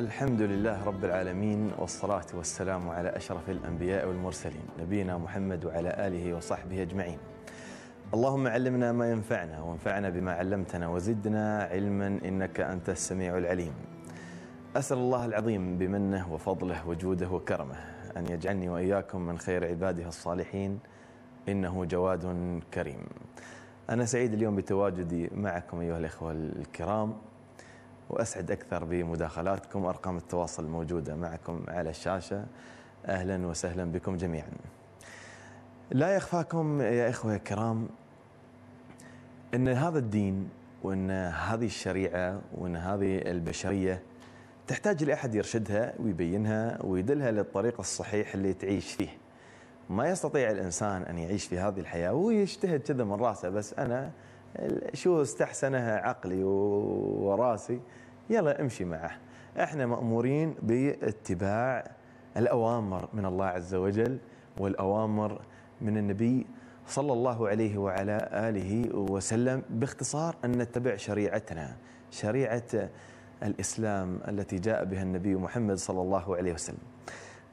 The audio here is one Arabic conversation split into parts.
الحمد لله رب العالمين والصلاة والسلام على أشرف الأنبياء والمرسلين نبينا محمد وعلى آله وصحبه أجمعين اللهم علمنا ما ينفعنا وانفعنا بما علمتنا وزدنا علما إنك أنت السميع العليم أسأل الله العظيم بمنه وفضله وجوده وكرمه أن يجعلني وإياكم من خير عباده الصالحين إنه جواد كريم أنا سعيد اليوم بتواجدي معكم أيها الإخوة الكرام وأسعد أكثر بمداخلاتكم أرقام التواصل الموجودة معكم على الشاشة أهلا وسهلا بكم جميعا لا يخفاكم يا إخوة الكرام أن هذا الدين وأن هذه الشريعة وأن هذه البشرية تحتاج لأحد يرشدها ويبينها ويدلها للطريق الصحيح اللي تعيش فيه ما يستطيع الإنسان أن يعيش في هذه الحياة ويجتهد كذا من راسه بس أنا شو استحسنها عقلي وراسي يلا امشي معه احنا مأمورين باتباع الأوامر من الله عز وجل والأوامر من النبي صلى الله عليه وعلى آله وسلم باختصار أن نتبع شريعتنا شريعة الإسلام التي جاء بها النبي محمد صلى الله عليه وسلم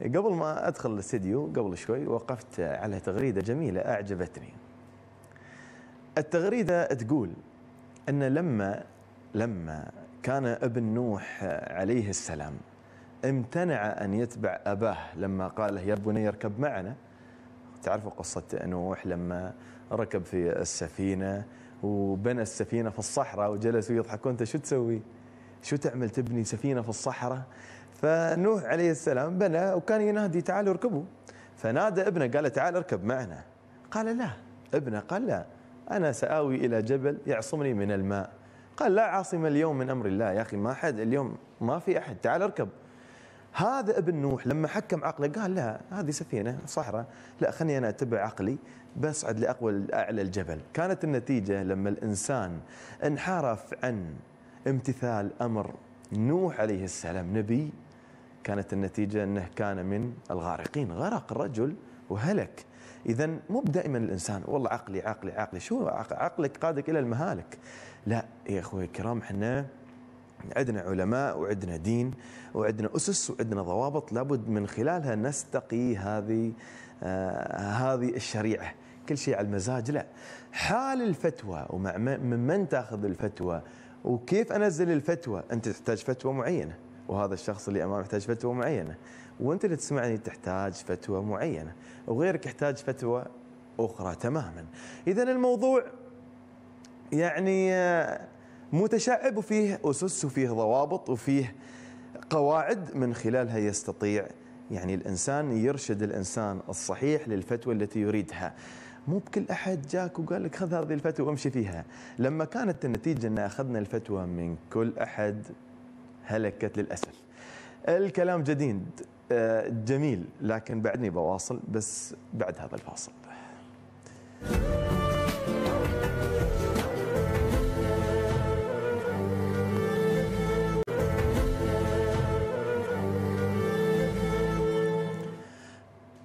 قبل ما أدخل الاستديو قبل شوي وقفت على تغريدة جميلة أعجبتني التغريدة تقول أن لما لما كان ابن نوح عليه السلام امتنع أن يتبع أباه لما قال له يا بني اركب معنا تعرفوا قصة نوح لما ركب في السفينة وبنى السفينة في الصحراء وجلسوا يضحكون أنت شو تسوي شو تعمل تبني سفينة في الصحراء فنوح عليه السلام بنى وكان ينادي تعالوا اركبوا فنادى ابنه قال تعال اركب معنا قال لا ابنه قال لا أنا سآوي إلى جبل يعصمني من الماء قال لا عاصم اليوم من امر الله يا اخي ما حد اليوم ما في احد تعال اركب هذا ابن نوح لما حكم عقله قال لا هذه سفينه صحراء لا خلني انا اتبع عقلي بصعد لاقوى اعلى الجبل كانت النتيجه لما الانسان انحرف عن امتثال امر نوح عليه السلام نبي كانت النتيجه انه كان من الغارقين غرق الرجل وهلك اذا مو دائما الانسان والله عقلي عقلي عقلي شو عقلك قادك الى المهالك لا يا اخوي الكرام احنا عندنا علماء وعندنا دين وعندنا اسس وعندنا ضوابط لابد من خلالها نستقي هذه آه هذه الشريعه كل شيء على المزاج لا حال الفتوى ومع من من تاخذ الفتوى وكيف انزل الفتوى انت تحتاج فتوى معينه وهذا الشخص اللي امامه يحتاج فتوى معينه وانت اللي تسمعني تحتاج فتوى معينه وغيرك يحتاج فتوى اخرى تماما اذا الموضوع يعني آه، متشعب وفيه أسس وفيه ضوابط وفيه قواعد من خلالها يستطيع يعني الإنسان يرشد الإنسان الصحيح للفتوى التي يريدها مو بكل أحد جاك وقال لك خذ هذه الفتوى وامشي فيها لما كانت النتيجة أن أخذنا الفتوى من كل أحد هلكت للأسف الكلام جديد آه، جميل لكن بعدني بواصل بس بعد هذا الفاصل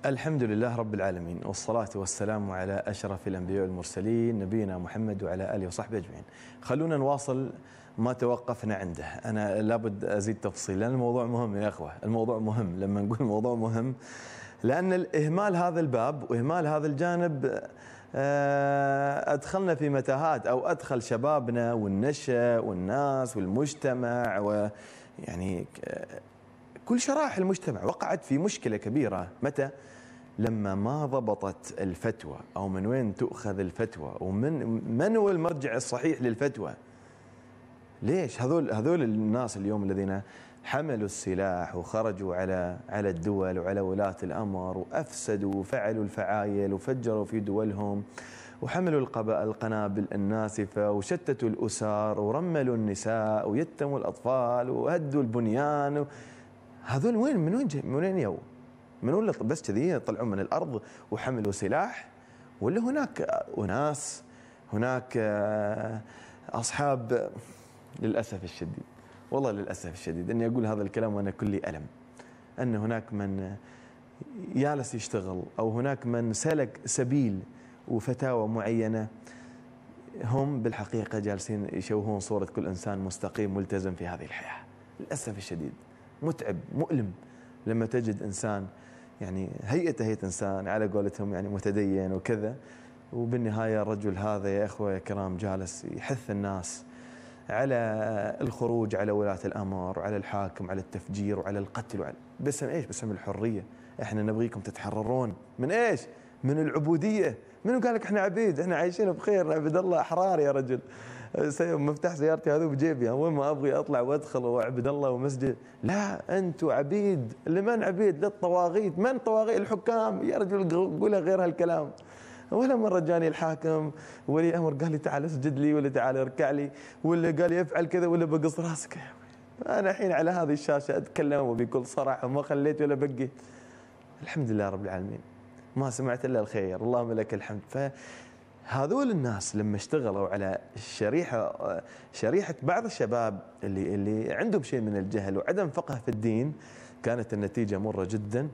الحمد لله رب العالمين والصلاة والسلام على أشرف الأنبياء والمرسلين نبينا محمد وعلى آله وصحبه أجمعين خلونا نواصل ما توقفنا عنده أنا لابد أزيد تفصيل لأن الموضوع مهم يا أخوة الموضوع مهم لما نقول موضوع مهم لأن إهمال هذا الباب وإهمال هذا الجانب آه، أدخلنا في متاهات أو أدخل شبابنا والنشأ والناس والمجتمع ويعني آه، كل شرائح المجتمع وقعت في مشكلة كبيرة متى؟ لما ما ضبطت الفتوى او من وين تؤخذ الفتوى ومن من هو المرجع الصحيح للفتوى؟ ليش هذول هذول الناس اليوم الذين حملوا السلاح وخرجوا على على الدول وعلى ولاة الامر وافسدوا وفعلوا الفعايل وفجروا في دولهم وحملوا القنابل الناسفة وشتتوا الأسر ورملوا النساء ويتموا الأطفال وهدوا البنيان هذول وين من وين من وين يوم؟ من ولا بس كذي يطلعون من الارض وحملوا سلاح ولا هناك اناس هناك آه، اصحاب للاسف الشديد والله للاسف الشديد اني اقول هذا الكلام وانا كلي الم ان هناك من جالس يشتغل او هناك من سلك سبيل وفتاوى معينه هم بالحقيقه جالسين يشوهون صوره كل انسان مستقيم ملتزم في هذه الحياه للاسف الشديد متعب مؤلم لما تجد انسان يعني هيئته هيئة إنسان على قولتهم يعني متدين وكذا وبالنهاية الرجل هذا يا إخوة يا كرام جالس يحث الناس على الخروج على ولاة الأمر وعلى الحاكم وعلى التفجير وعلى القتل وعلى باسم إيش باسم الحرية إحنا نبغيكم تتحررون من إيش من العبودية منو قال لك إحنا عبيد إحنا عايشين بخير عبد الله أحرار يا رجل مفتاح سيارتي هذا بجيبي وين ما ابغي اطلع وادخل واعبد الله ومسجد لا انتم عبيد لمن عبيد للطواغيت من طواغيت الحكام يا رجل قولها غير هالكلام ولا مره جاني الحاكم ولي امر قال لي تعال اسجد لي ولا تعال اركع لي ولا قال لي افعل كذا ولا بقص راسك انا الحين على هذه الشاشه اتكلم وبكل صراحه وما خليت ولا بقيت الحمد لله رب العالمين ما سمعت الا الخير اللهم لك الحمد ف هذول الناس لما اشتغلوا على شريحه شريحه بعض الشباب اللي اللي عندهم شيء من الجهل وعدم فقه في الدين كانت النتيجه مره جدا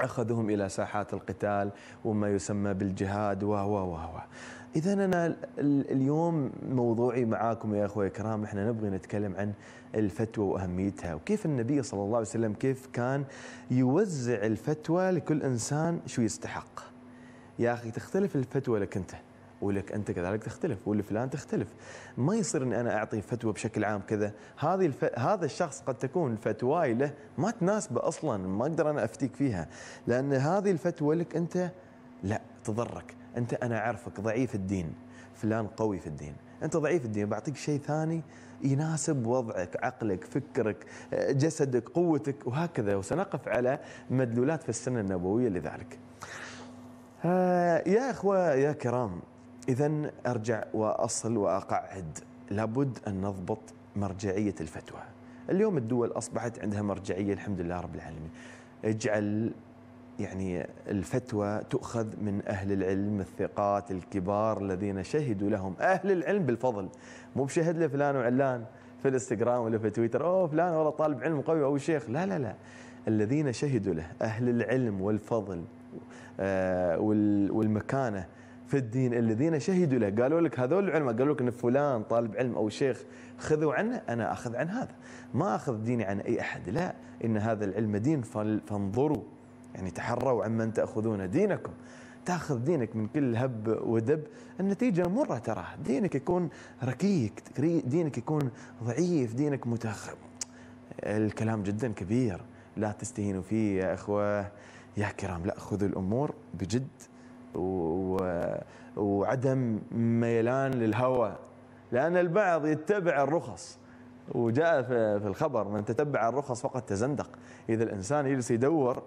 اخذهم الى ساحات القتال وما يسمى بالجهاد و و و اذا انا اليوم موضوعي معاكم يا اخوي الكرام احنا نبغي نتكلم عن الفتوى واهميتها وكيف النبي صلى الله عليه وسلم كيف كان يوزع الفتوى لكل انسان شو يستحق يا اخي تختلف الفتوى لك انت ولك لك انت كذلك تختلف واللي فلان تختلف ما يصير اني انا اعطي فتوى بشكل عام كذا هذه الف... هذا الشخص قد تكون فتواي له ما تناسبه اصلا ما اقدر انا افتيك فيها لان هذه الفتوى لك انت لا تضرك انت انا اعرفك ضعيف الدين فلان قوي في الدين انت ضعيف الدين بعطيك شيء ثاني يناسب وضعك عقلك فكرك جسدك قوتك وهكذا وسنقف على مدلولات في السنه النبويه لذلك آه، يا اخوه يا كرام إذا أرجع وأصل وأقعد لابد أن نضبط مرجعية الفتوى اليوم الدول أصبحت عندها مرجعية الحمد لله رب العالمين اجعل يعني الفتوى تؤخذ من أهل العلم الثقات الكبار الذين شهدوا لهم أهل العلم بالفضل مو بشهد له فلان وعلان في الانستغرام ولا في تويتر أوه فلان والله طالب علم قوي أو شيخ لا لا لا الذين شهدوا له أهل العلم والفضل آه، والمكانة في الدين الذين شهدوا له قالوا لك هذول العلماء قالوا لك ان فلان طالب علم او شيخ خذوا عنه انا اخذ عن هذا ما اخذ ديني عن اي احد لا ان هذا العلم دين فانظروا يعني تحروا عمن تاخذون دينكم تاخذ دينك من كل هب ودب النتيجه مره ترى دينك يكون ركيك دينك يكون ضعيف دينك متاخر الكلام جدا كبير لا تستهينوا فيه يا اخوه يا كرام لا خذوا الامور بجد و... وعدم ميلان للهوى لأن البعض يتبع الرخص وجاء في الخبر من تتبع الرخص فقد تزندق إذا الإنسان يجلس يدور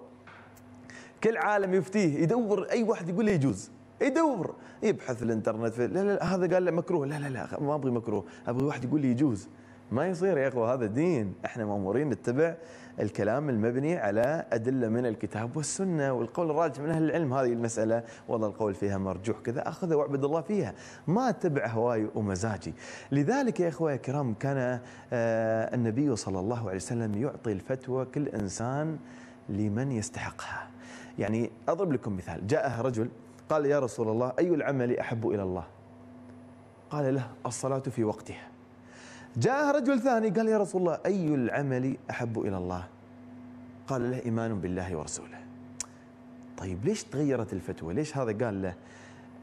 كل عالم يفتيه يدور أي واحد يقول له يجوز يدور يبحث الانترنت لا لا هذا قال له مكروه لا لا لا ما ابغي مكروه ابغي واحد يقول لي يجوز ما يصير يا اخوه هذا دين احنا مامورين نتبع الكلام المبني على ادله من الكتاب والسنه والقول الراجح من اهل العلم هذه المساله والله القول فيها مرجوح كذا اخذه واعبد الله فيها ما اتبع هواي ومزاجي لذلك يا اخوه الكرام كان آه، النبي صلى الله عليه وسلم يعطي الفتوى كل انسان لمن يستحقها يعني اضرب لكم مثال جاءه رجل قال يا رسول الله اي العمل احب الى الله قال له الصلاه في وقتها جاءه رجل ثاني قال يا رسول الله أي العمل أحب إلى الله قال له إيمان بالله ورسوله طيب ليش تغيرت الفتوى ليش هذا قال له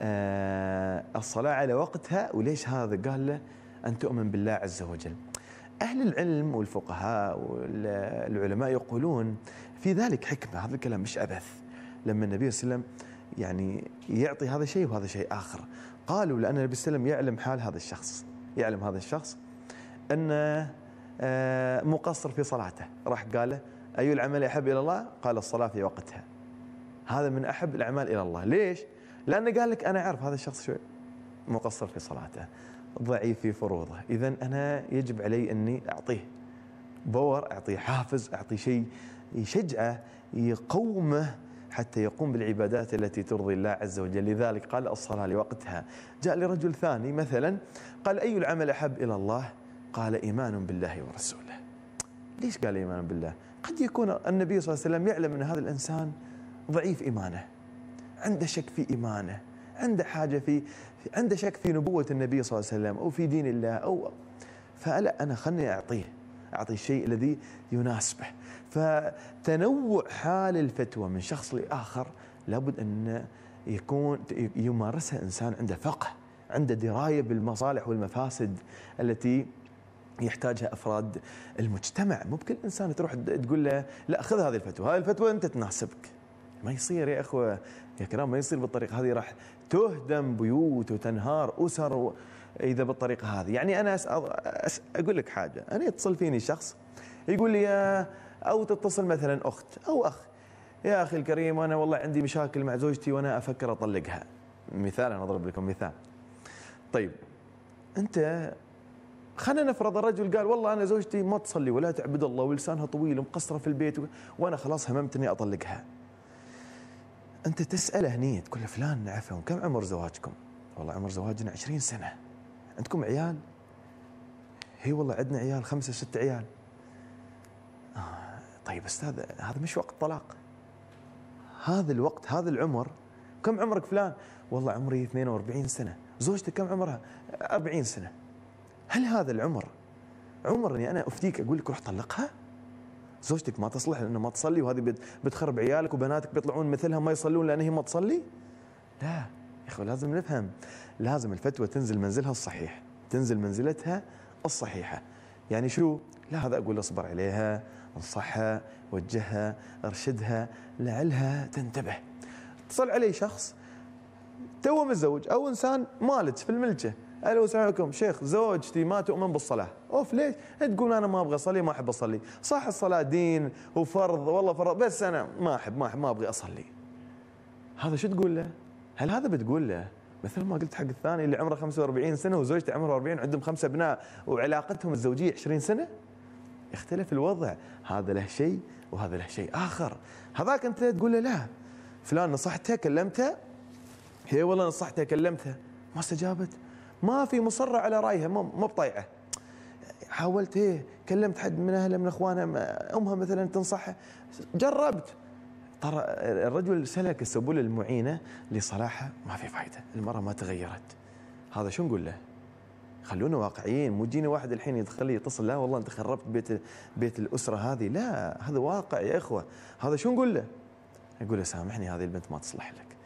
آه الصلاة على وقتها وليش هذا قال له أن تؤمن بالله عز وجل أهل العلم والفقهاء والعلماء يقولون في ذلك حكمة هذا الكلام مش عبث لما النبي صلى الله عليه وسلم يعني يعطي هذا شيء وهذا شيء آخر قالوا لأن النبي صلى الله عليه وسلم يعلم حال هذا الشخص يعلم هذا الشخص أنه آه، مقصر في صلاته راح قال له أي العمل أحب إلى الله قال الصلاة في وقتها هذا من أحب الأعمال إلى الله ليش؟ لأنه قال لك أنا أعرف هذا الشخص شوي مقصر في صلاته ضعيف في فروضه إذا أنا يجب علي أني أعطيه باور أعطيه حافز أعطيه شيء يشجعه يقومه حتى يقوم بالعبادات التي ترضي الله عز وجل لذلك قال الصلاة لوقتها جاء لرجل ثاني مثلا قال أي العمل أحب إلى الله قال إيمان بالله ورسوله ليش قال إيمان بالله قد يكون النبي صلى الله عليه وسلم يعلم أن هذا الإنسان ضعيف إيمانه عنده شك في إيمانه عنده حاجة في عنده شك في نبوة النبي صلى الله عليه وسلم أو في دين الله أو فلا أنا خلني أعطيه أعطي الشيء الذي يناسبه فتنوع حال الفتوى من شخص لآخر لابد أن يكون يمارسها إنسان عنده فقه عنده دراية بالمصالح والمفاسد التي يحتاجها افراد المجتمع مو بكل انسان تروح تقول له لا خذ هذه الفتوى هذه الفتوى انت تناسبك ما يصير يا اخوه يا كلام ما يصير بالطريقه هذه راح تهدم بيوت وتنهار اسر و... اذا بالطريقه هذه يعني انا أس... أس... اقول لك حاجه انا يتصل فيني شخص يقول لي او تتصل مثلا اخت او اخ يا اخي الكريم انا والله عندي مشاكل مع زوجتي وانا افكر اطلقها مثال انا اضرب لكم مثال طيب انت خلينا نفرض الرجل قال والله انا زوجتي ما تصلي ولا تعبد الله ولسانها طويل ومقصره في البيت وانا خلاص هممت اني اطلقها. انت تساله هني تقول له فلان نعفهم كم عمر زواجكم؟ والله عمر زواجنا 20 سنه. عندكم عيال؟ هي والله عندنا عيال خمسه ست عيال. آه طيب استاذ هذا مش وقت طلاق. هذا الوقت هذا العمر كم عمرك فلان؟ والله عمري 42 سنه، زوجتك كم عمرها؟ 40 سنه. هل هذا العمر عمر اني يعني انا افتيك اقول لك روح طلقها؟ زوجتك ما تصلح لانه ما تصلي وهذه بتخرب عيالك وبناتك بيطلعون مثلها ما يصلون لان هي ما تصلي؟ لا يا اخوه لازم نفهم لازم الفتوى تنزل منزلها الصحيح، تنزل منزلتها الصحيحه. يعني شو؟ لا هذا اقول اصبر عليها، انصحها، وجهها، ارشدها، لعلها تنتبه. اتصل علي شخص تو متزوج او انسان مالت في الملجه الو السلام عليكم شيخ زوجتي ما تؤمن بالصلاه اوف ليش تقول انا ما ابغى اصلي ما احب اصلي صح الصلاه دين وفرض والله فرض بس انا ما احب ما احب ما ابغى اصلي هذا شو تقول له هل هذا بتقول له مثل ما قلت حق الثاني اللي عمره 45 سنه وزوجته عمرها 40 عندهم خمسه ابناء وعلاقتهم الزوجيه 20 سنه يختلف الوضع هذا له شيء وهذا له شيء اخر هذاك انت تقول له لا فلان نصحته كلمته هي والله نصحته كلمته ما استجابت ما في مصره على رايها مو مو بطيعه حاولت ايه كلمت حد من اهله من اخوانها امها مثلا تنصحها جربت ترى الرجل سلك السبل المعينه لصلاحه ما في فائده المراه ما تغيرت هذا شو نقول له؟ خلونا واقعيين مو تجيني واحد الحين يدخل لي يتصل لا والله انت خربت بيت بيت الاسره هذه لا هذا واقع يا اخوه هذا شو نقول له؟ اقول له سامحني هذه البنت ما تصلح لك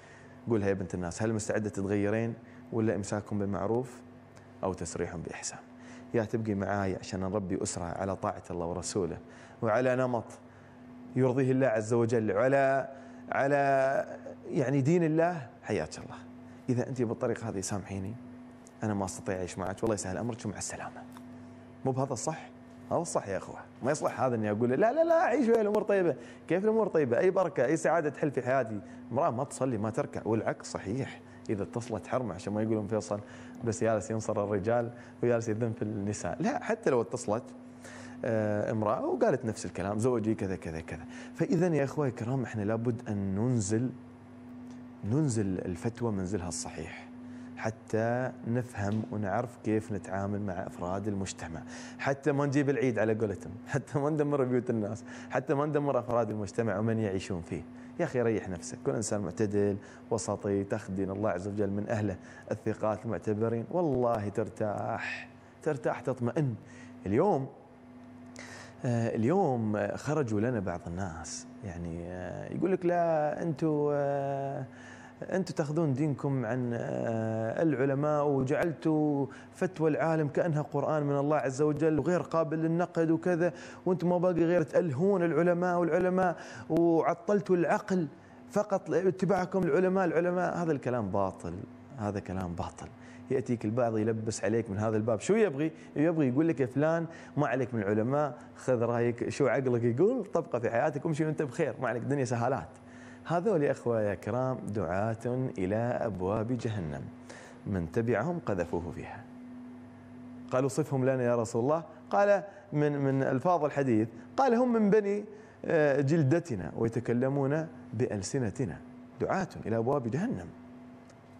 قولها يا بنت الناس هل مستعده تتغيرين؟ ولا إمساك بالمعروف أو تسريح بإحسان يا تبقي معاي عشان نربي أسرة على طاعة الله ورسوله وعلى نمط يرضيه الله عز وجل على على يعني دين الله حياك الله إذا أنت بالطريقة هذه سامحيني أنا ما أستطيع أعيش معك والله يسهل أمرك ومع السلامة مو بهذا الصح هذا الصح يا أخوة ما يصلح هذا أني أقول لا لا لا عيش ويا الأمور طيبة كيف الأمور طيبة أي بركة أي سعادة تحل في حياتي امرأة ما تصلي ما تركع والعكس صحيح اذا اتصلت حرم عشان ما يقولون فيصل بس جالس ينصر الرجال وجالس يذم في النساء لا حتى لو اتصلت آه، امراه وقالت نفس الكلام زوجي كذا كذا كذا فاذا يا اخوي الكرام احنا لابد ان ننزل ننزل الفتوى منزلها الصحيح حتى نفهم ونعرف كيف نتعامل مع افراد المجتمع، حتى ما نجيب العيد على قولتهم، حتى ما ندمر بيوت الناس، حتى ما ندمر افراد المجتمع ومن يعيشون فيه. يا أخي ريح نفسك كن إنسان معتدل وسطي تخدين الله عز وجل من أهله الثقات المعتبرين والله ترتاح ترتاح تطمئن اليوم آه، اليوم خرجوا لنا بعض الناس يعني آه، يقول لك لا انتم آه، انتم تاخذون دينكم عن آه، العلماء وجعلتوا فتوى العالم كانها قران من الله عز وجل وغير قابل للنقد وكذا وانتم ما باقي غير تالهون العلماء والعلماء وعطلتوا العقل فقط اتباعكم العلماء العلماء هذا الكلام باطل هذا كلام باطل ياتيك البعض يلبس عليك من هذا الباب شو يبغي يبغي يقول لك يا فلان ما عليك من العلماء خذ رايك شو عقلك يقول طبقه في حياتك وامشي وانت بخير ما عليك دنيا سهالات هذول يا كرام دعاة إلى أبواب جهنم من تبعهم قذفوه فيها قالوا صفهم لنا يا رسول الله قال من من الفاظ الحديث قال هم من بني آه، جلدتنا ويتكلمون بألسنتنا دعاة إلى أبواب جهنم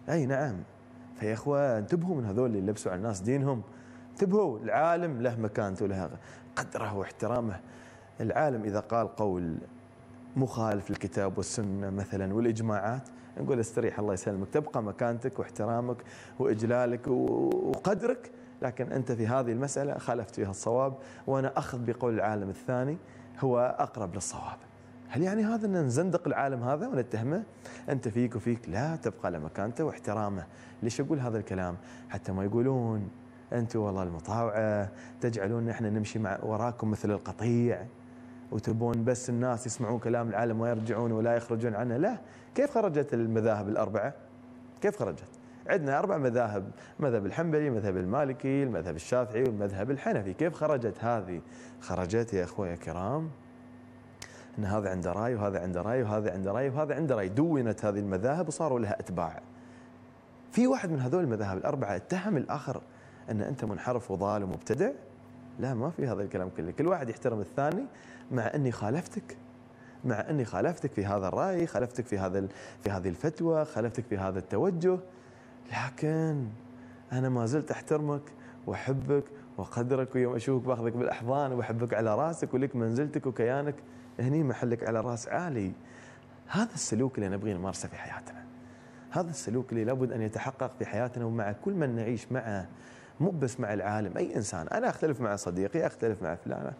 أي نعم فيا أخوان انتبهوا من هذول اللي لبسوا على الناس دينهم انتبهوا العالم له مكانته له قدره واحترامه العالم إذا قال قول مخالف للكتاب والسنة مثلا والإجماعات نقول استريح الله يسلمك تبقى مكانتك واحترامك وإجلالك وقدرك لكن أنت في هذه المسألة خالفت فيها الصواب وأنا أخذ بقول العالم الثاني هو أقرب للصواب هل يعني هذا أن نزندق العالم هذا ونتهمه أنت فيك وفيك لا تبقى لمكانته واحترامه ليش أقول هذا الكلام حتى ما يقولون أنتم والله المطاوعة تجعلون احنا نمشي مع وراكم مثل القطيع وتبون بس الناس يسمعون كلام العالم ويرجعون ولا يخرجون عنه لا كيف خرجت المذاهب الأربعة كيف خرجت عندنا أربع مذاهب مذهب الحنبلي مذهب المالكي المذهب الشافعي والمذهب الحنفي كيف خرجت هذه خرجت يا أخوي الكرام أن هذا عنده رأي وهذا عنده رأي وهذا عنده رأي وهذا عنده رأي دونت هذه المذاهب وصاروا لها أتباع في واحد من هذول المذاهب الأربعة اتهم الآخر أن أنت منحرف وظالم ومبتدع لا ما في هذا الكلام كله كل واحد يحترم الثاني مع اني خالفتك مع اني خالفتك في هذا الراي خالفتك في هذا في هذه الفتوى خالفتك في هذا التوجه لكن انا ما زلت احترمك واحبك وقدرك ويوم اشوفك باخذك بالاحضان واحبك على راسك ولك منزلتك وكيانك هني محلك على راس عالي هذا السلوك اللي نبغي نمارسه في حياتنا هذا السلوك اللي لابد ان يتحقق في حياتنا ومع كل من نعيش معه مو بس مع العالم اي انسان انا اختلف مع صديقي اختلف مع فلانه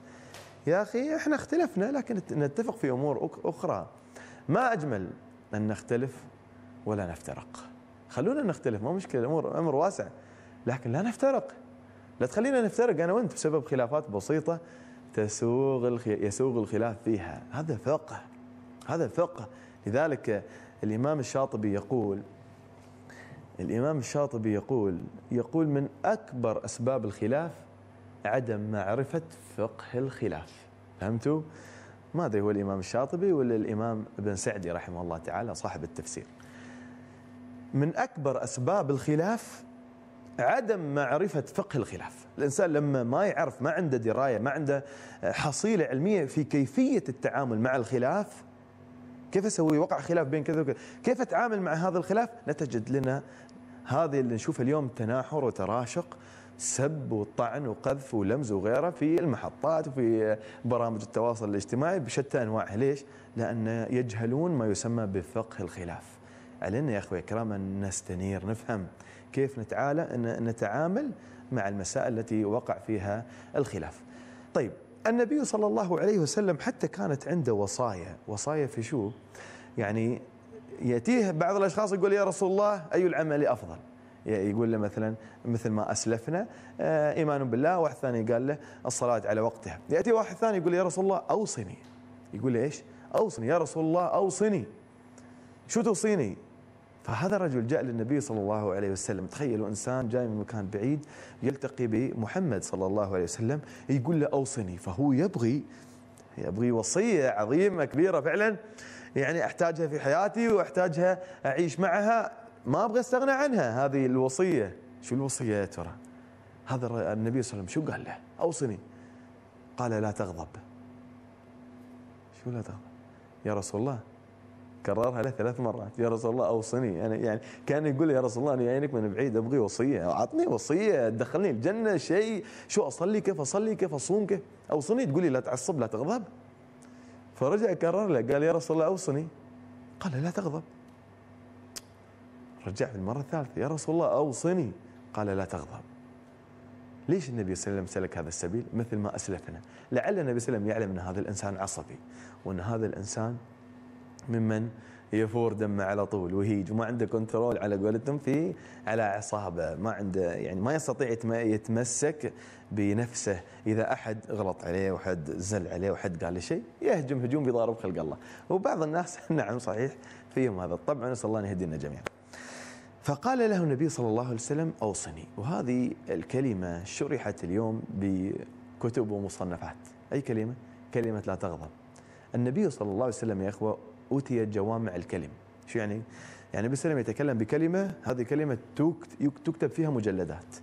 يا أخي إحنا اختلفنا لكن نتفق في أمور أخرى ما أجمل أن نختلف ولا نفترق خلونا نختلف ما مشكلة الأمور أمر واسع لكن لا نفترق لا تخلينا نفترق أنا وأنت بسبب خلافات بسيطة تسوغ يسوغ الخلاف فيها هذا فقه هذا فقه لذلك الإمام الشاطبي يقول الإمام الشاطبي يقول يقول من أكبر أسباب الخلاف عدم معرفة فقه الخلاف فهمتوا؟ ما ادري هو الامام الشاطبي ولا الامام ابن سعدي رحمه الله تعالى صاحب التفسير. من اكبر اسباب الخلاف عدم معرفة فقه الخلاف الإنسان لما ما يعرف ما عنده دراية ما عنده حصيلة علمية في كيفية التعامل مع الخلاف كيف أسوي وقع خلاف بين كذا وكذا كيف أتعامل مع هذا الخلاف نتجد لنا هذه اللي نشوفها اليوم تناحر وتراشق سب وطعن وقذف ولمز وغيره في المحطات وفي برامج التواصل الاجتماعي بشتى انواعه، ليش؟ لان يجهلون ما يسمى بفقه الخلاف. علينا يا اخوي الكرام ان نستنير نفهم كيف نتعالى ان نتعامل مع المسائل التي وقع فيها الخلاف. طيب النبي صلى الله عليه وسلم حتى كانت عنده وصايا، وصايا في شو؟ يعني ياتيه بعض الاشخاص يقول يا رسول الله اي العمل افضل؟ يقول له مثلا مثل ما اسلفنا آه، ايمان بالله واحد ثاني قال له الصلاه على وقتها ياتي واحد ثاني يقول له يا رسول الله اوصني يقول له ايش اوصني يا رسول الله اوصني شو توصيني فهذا الرجل جاء للنبي صلى الله عليه وسلم تخيلوا إنسان جاي من مكان بعيد يلتقي بمحمد صلى الله عليه وسلم يقول له أوصني فهو يبغي يبغي وصية عظيمة كبيرة فعلا يعني أحتاجها في حياتي وأحتاجها أعيش معها ما ابغى استغنى عنها هذه الوصيه شو الوصيه يا ترى؟ هذا النبي صلى الله عليه وسلم شو قال له؟ اوصني قال لا تغضب شو لا تغضب؟ يا رسول الله كررها له ثلاث مرات يا رسول الله اوصني انا يعني،, يعني كان يقول يا رسول الله انا يعينك من بعيد ابغي وصيه اعطني وصيه دخلني الجنه شيء شو اصلي كيف اصلي كيف اصوم كيف اوصني تقول لي لا تعصب لا تغضب فرجع كرر له قال يا رسول الله اوصني قال لا تغضب رجع المرة الثالثة يا رسول الله أوصني قال لا تغضب ليش النبي صلى الله عليه وسلم سلك هذا السبيل مثل ما أسلفنا لعل النبي صلى الله عليه وسلم يعلم أن هذا الإنسان عصبي وأن هذا الإنسان ممن يفور دمه على طول وهيج وما عنده كنترول على قولتهم في على اعصابه ما عنده يعني ما يستطيع يتمسك بنفسه اذا احد غلط عليه وحد زل عليه وحد قال له شيء يهجم هجوم بضارب خلق الله وبعض الناس نعم صحيح فيهم هذا طبعا نسال الله ان يهدينا جميعا فقال له النبي صلى الله عليه وسلم أوصني وهذه الكلمة شرحت اليوم بكتب ومصنفات أي كلمة؟ كلمة لا تغضب النبي صلى الله عليه وسلم يا أخوة أوتيت جوامع الكلم شو يعني؟ يعني النبي صلى الله عليه وسلم يتكلم بكلمة هذه كلمة تكتب فيها مجلدات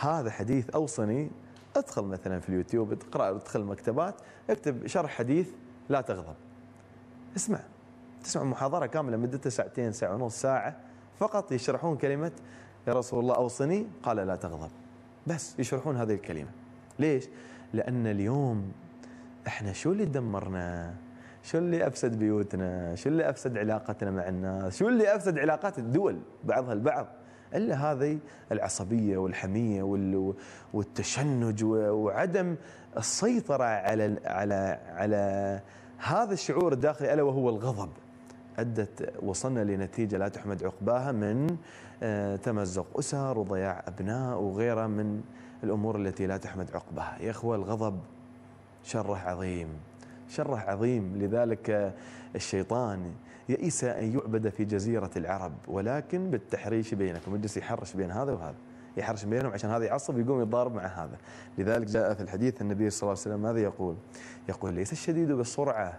هذا حديث أوصني ادخل مثلا في اليوتيوب اقرا ادخل المكتبات اكتب شرح حديث لا تغضب اسمع تسمع محاضرة كاملة مدتها ساعتين ساعة ونص ساعة فقط يشرحون كلمة يا رسول الله أوصني قال لا تغضب بس يشرحون هذه الكلمة ليش؟ لأن اليوم احنا شو اللي دمرنا شو اللي أفسد بيوتنا شو اللي أفسد علاقتنا مع الناس شو اللي أفسد علاقات الدول بعضها البعض إلا هذه العصبية والحمية والتشنج وعدم السيطرة على على على هذا الشعور الداخلي ألا وهو الغضب أدت وصلنا لنتيجة لا تحمد عقباها من آه، تمزق أسر وضياع أبناء وغيرها من الأمور التي لا تحمد عقباها يا إخوة الغضب شره عظيم شره عظيم لذلك آه، الشيطان يئس أن يعبد في جزيرة العرب ولكن بالتحريش بينكم يجلس يحرش بين هذا وهذا يحرش بينهم عشان هذا يعصب يقوم يتضارب مع هذا لذلك جاء في الحديث النبي صلى الله عليه وسلم ماذا يقول يقول ليس الشديد بالسرعة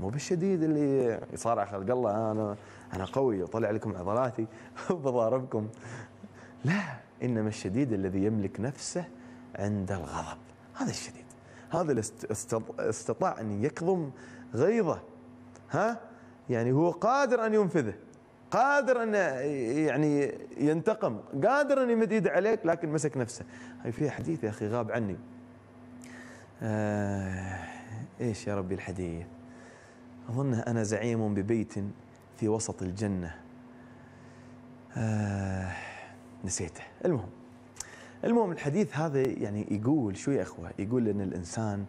مو بالشديد اللي يصارع خلق الله انا انا قوي وطلع لكم عضلاتي بضاربكم لا انما الشديد الذي يملك نفسه عند الغضب هذا الشديد هذا اللي استطاع ان يكظم غيظه ها يعني هو قادر ان ينفذه قادر ان يعني ينتقم قادر ان يمد ايده عليك لكن مسك نفسه هاي في حديث يا اخي غاب عني آه ايش يا ربي الحديث أظن أنا زعيم ببيت في وسط الجنة آه نسيته المهم المهم الحديث هذا يعني يقول شو يا أخوة يقول أن الإنسان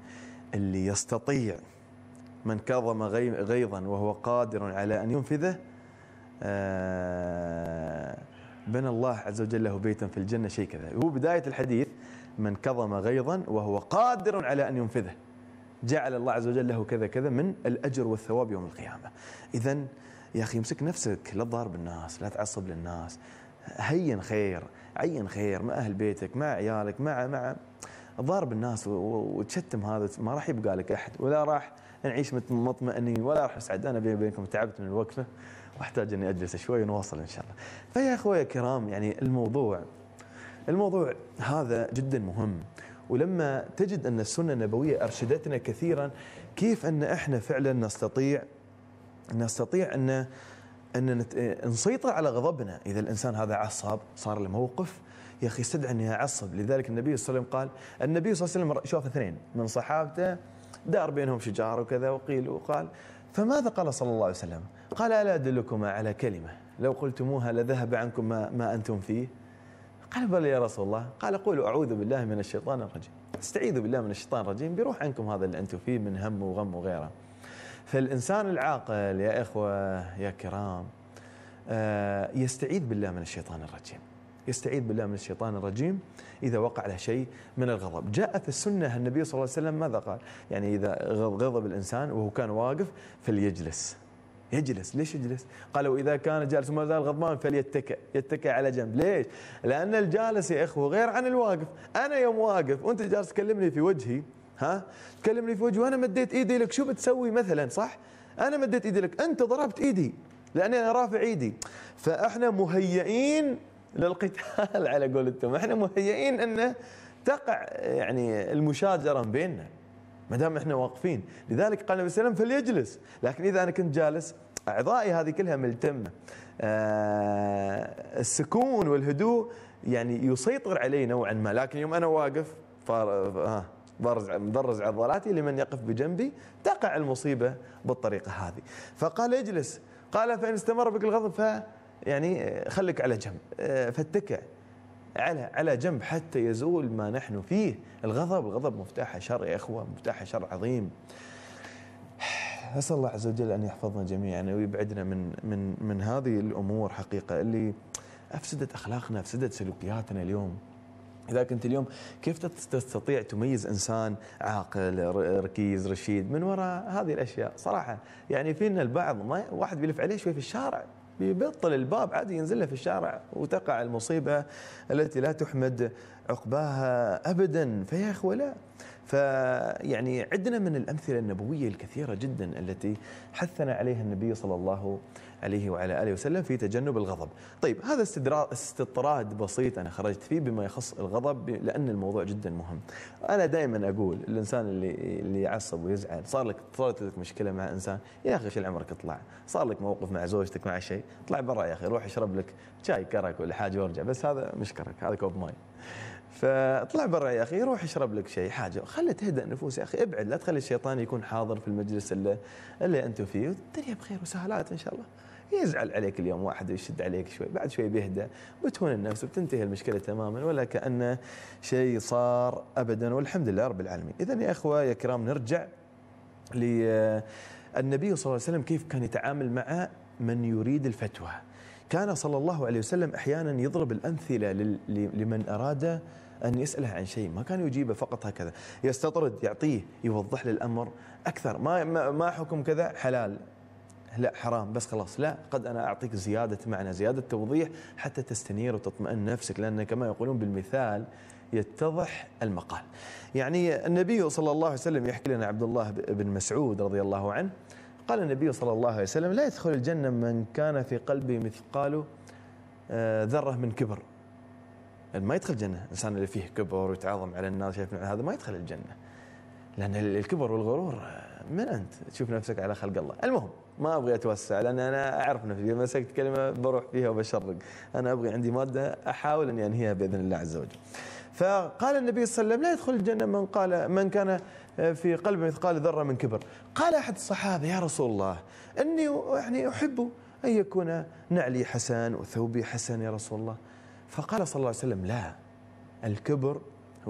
اللي يستطيع من كظم غيظا وهو قادر على أن ينفذه آه بنى الله عز وجل له بيتا في الجنة شيء كذا هو بداية الحديث من كظم غيظا وهو قادر على أن ينفذه جعل الله عز وجل له كذا كذا من الأجر والثواب يوم القيامة إذا يا أخي امسك نفسك لا تضارب الناس لا تعصب للناس هين خير عين خير مع أهل بيتك مع عيالك مع مع ضارب الناس وتشتم هذا ما راح يبقى لك أحد ولا راح نعيش مطمئنين ولا راح نسعد أنا بيني وبينكم تعبت من الوقفة واحتاج أني أجلس شوي ونواصل إن شاء الله فيا أخويا الكرام يعني الموضوع الموضوع هذا جدا مهم ولما تجد أن السنة النبوية أرشدتنا كثيرا كيف أن إحنا فعلا نستطيع نستطيع أن أن نسيطر على غضبنا إذا الإنسان هذا عصب صار له موقف يا أخي استدعى أني أعصب لذلك النبي صلى الله عليه وسلم قال النبي صلى الله عليه وسلم شاف اثنين من صحابته دار بينهم شجار وكذا وقيل وقال فماذا قال صلى الله عليه وسلم قال ألا أدلكما على كلمة لو قلتموها لذهب عنكم ما, ما أنتم فيه قال بلى يا رسول الله قال قولوا أعوذ بالله من الشيطان الرجيم استعيذوا بالله من الشيطان الرجيم بيروح عنكم هذا اللي أنتم فيه من هم وغم وغيره فالإنسان العاقل يا إخوة يا كرام آه، يستعيذ بالله من الشيطان الرجيم يستعيذ بالله من الشيطان الرجيم إذا وقع له شيء من الغضب جاء في السنة النبي صلى الله عليه وسلم ماذا قال يعني إذا غضب الإنسان وهو كان واقف فليجلس يجلس ليش يجلس قال وإذا كان جالس وما زال غضبان فليتكئ يتكئ على جنب ليش لأن الجالس يا إخوة غير عن الواقف أنا يوم واقف وأنت جالس تكلمني في وجهي ها تكلمني في وجهي وأنا مديت إيدي لك شو بتسوي مثلا صح أنا مديت إيدي لك أنت ضربت إيدي لأني أنا رافع إيدي فإحنا مهيئين للقتال على قولتهم إحنا مهيئين أنه تقع يعني المشاجرة بيننا ما دام احنا واقفين لذلك قال النبي صلى الله عليه وسلم فليجلس لكن اذا انا كنت جالس اعضائي هذه كلها ملتمه آه السكون والهدوء يعني يسيطر علي نوعا ما لكن يوم انا واقف آه برز عضلاتي لمن يقف بجنبي تقع المصيبه بالطريقه هذه فقال اجلس قال فان استمر بك الغضب ف يعني خليك على جنب آه، فاتكع على على جنب حتى يزول ما نحن فيه الغضب الغضب مفتاح شر يا اخوه مفتاح شر عظيم اسال الله عز وجل ان يحفظنا جميعا ويبعدنا من من من هذه الامور حقيقه اللي افسدت اخلاقنا افسدت سلوكياتنا اليوم إذا كنت اليوم كيف تستطيع تميز انسان عاقل ركيز رشيد من وراء هذه الاشياء صراحه يعني فينا البعض ما واحد بيلف عليه شوي في الشارع بيبطل الباب عادي ينزلها في الشارع وتقع المصيبة التي لا تحمد عقباها أبدا فيا أخوة لا فيعني عندنا من الأمثلة النبوية الكثيرة جدا التي حثنا عليها النبي صلى الله عليه وسلم عليه وعلى آله وسلم في تجنب الغضب طيب هذا استطراد بسيط أنا خرجت فيه بما يخص الغضب لأن الموضوع جدا مهم أنا دائما أقول الإنسان اللي اللي يعصب ويزعل صار لك صارت لك مشكلة مع إنسان يا أخي شل عمرك اطلع صار لك موقف مع زوجتك مع شيء اطلع برا يا أخي روح اشرب لك شاي كرك ولا حاجة وارجع بس هذا مش كرك هذا كوب ماي فاطلع برا يا اخي روح اشرب لك شيء حاجه خلي تهدأ النفوس يا اخي ابعد لا تخلي الشيطان يكون حاضر في المجلس اللي, اللي انتم فيه والدنيا بخير وسهلات ان شاء الله يزعل عليك اليوم واحد ويشد عليك شوي بعد شوي بيهدى بتهون النفس وبتنتهي المشكله تماما ولا كانه شيء صار ابدا والحمد لله رب العالمين اذا يا اخوه يا كرام نرجع للنبي صلى الله عليه وسلم كيف كان يتعامل مع من يريد الفتوى كان صلى الله عليه وسلم احيانا يضرب الامثله لمن اراد أن يسأله عن شيء ما كان يجيبه فقط هكذا يستطرد يعطيه يوضح له الأمر أكثر ما, ما حكم كذا حلال لا حرام بس خلاص لا قد أنا أعطيك زيادة معنى زيادة توضيح حتى تستنير وتطمئن نفسك لأن كما يقولون بالمثال يتضح المقال يعني النبي صلى الله عليه وسلم يحكي لنا عبد الله بن مسعود رضي الله عنه قال النبي صلى الله عليه وسلم لا يدخل الجنة من كان في قلبه مثقال آه، ذرة من كبر يعني ما يدخل الجنة الإنسان اللي فيه كبر ويتعاظم على الناس شايف هذا ما يدخل الجنة لأن الكبر والغرور من انت تشوف نفسك على خلق الله المهم ما ابغي اتوسع لان انا اعرف نفسي اذا مسكت كلمه بروح فيها وبشرق انا ابغي عندي ماده احاول اني انهيها باذن الله عز وجل فقال النبي صلى الله عليه وسلم لا يدخل الجنه من قال من كان في قلبه مثقال ذره من كبر قال احد الصحابه يا رسول الله اني يعني احب ان يكون نعلي حسن وثوبي حسن يا رسول الله فقال صلى الله عليه وسلم لا الكبر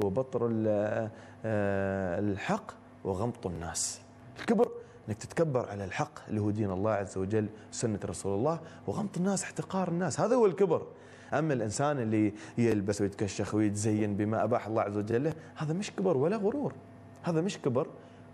هو بطر آه، الحق وغمط الناس الكبر انك تتكبر على الحق اللي هو دين الله عز وجل سنه رسول الله وغمط الناس احتقار الناس هذا هو الكبر اما الانسان اللي يلبس ويتكشخ ويتزين بما اباح الله عز وجل له هذا مش كبر ولا غرور هذا مش كبر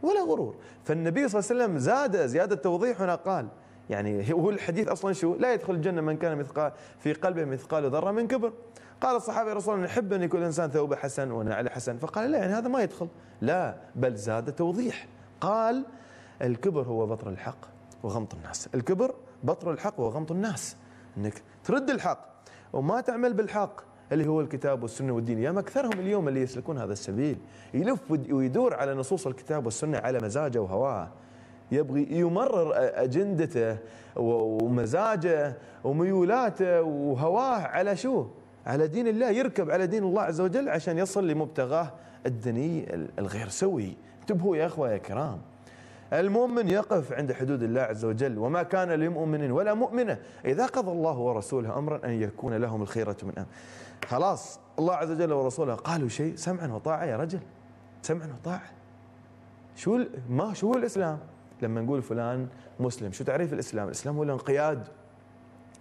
ولا غرور فالنبي صلى الله عليه وسلم زاد زياده توضيح هنا قال يعني هو الحديث اصلا شو لا يدخل الجنه من كان مثقال في قلبه مثقال ذره من كبر قال الصحابه يا رسول الله نحب ان يكون الانسان ثوبه حسن ونعله حسن فقال لا يعني هذا ما يدخل لا بل زاد توضيح قال الكبر هو بطر الحق وغمط الناس الكبر بطر الحق وغمط الناس انك ترد الحق وما تعمل بالحق اللي هو الكتاب والسنه والدين يا ما اكثرهم اليوم اللي يسلكون هذا السبيل يلف ويدور على نصوص الكتاب والسنه على مزاجه وهواه يبغي يمرر اجندته ومزاجه وميولاته وهواه على شو؟ على دين الله يركب على دين الله عز وجل عشان يصل لمبتغاه الدني الغير سوي انتبهوا يا اخوه يا كرام المؤمن يقف عند حدود الله عز وجل وما كان لمؤمن ولا مؤمنة إذا قضى الله ورسوله أمرا أن يكون لهم الخيرة من أمر خلاص الله عز وجل ورسوله قالوا شيء سمعا وطاعة يا رجل سمعا وطاعة شو ما شو الإسلام لما نقول فلان مسلم شو تعريف الإسلام الإسلام هو الانقياد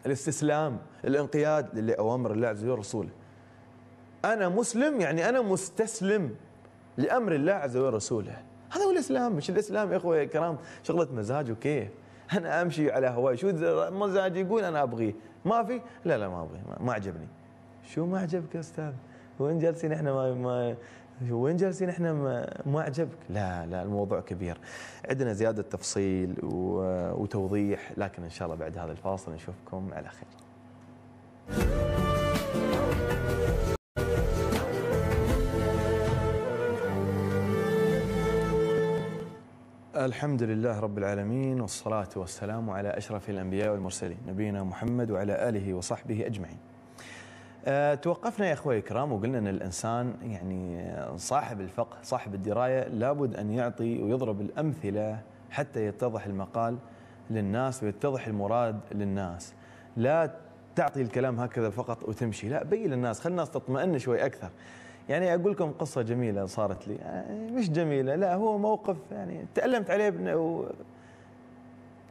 الاستسلام الانقياد لأوامر الله عز وجل ورسوله أنا مسلم يعني أنا مستسلم لامر الله عز وجل ورسوله هذا هو الاسلام مش الاسلام يا اخوي الكرام شغله مزاج وكيف انا امشي على هواي شو مزاجي يقول انا ابغيه ما في لا لا ما ابغي ما عجبني شو ما عجبك يا استاذ وين جالسين احنا ما, ما وين جالسين احنا ما, ما عجبك لا لا الموضوع كبير عندنا زياده تفصيل وتوضيح لكن ان شاء الله بعد هذا الفاصل نشوفكم على خير الحمد لله رب العالمين والصلاة والسلام على أشرف الأنبياء والمرسلين نبينا محمد وعلى آله وصحبه أجمعين أه توقفنا يا أخوة الكرام وقلنا أن الإنسان يعني صاحب الفقه صاحب الدراية لابد أن يعطي ويضرب الأمثلة حتى يتضح المقال للناس ويتضح المراد للناس لا تعطي الكلام هكذا فقط وتمشي لا بين للناس خلي الناس تطمئن شوي أكثر يعني اقول لكم قصه جميله صارت لي يعني مش جميله لا هو موقف يعني تالمت عليه و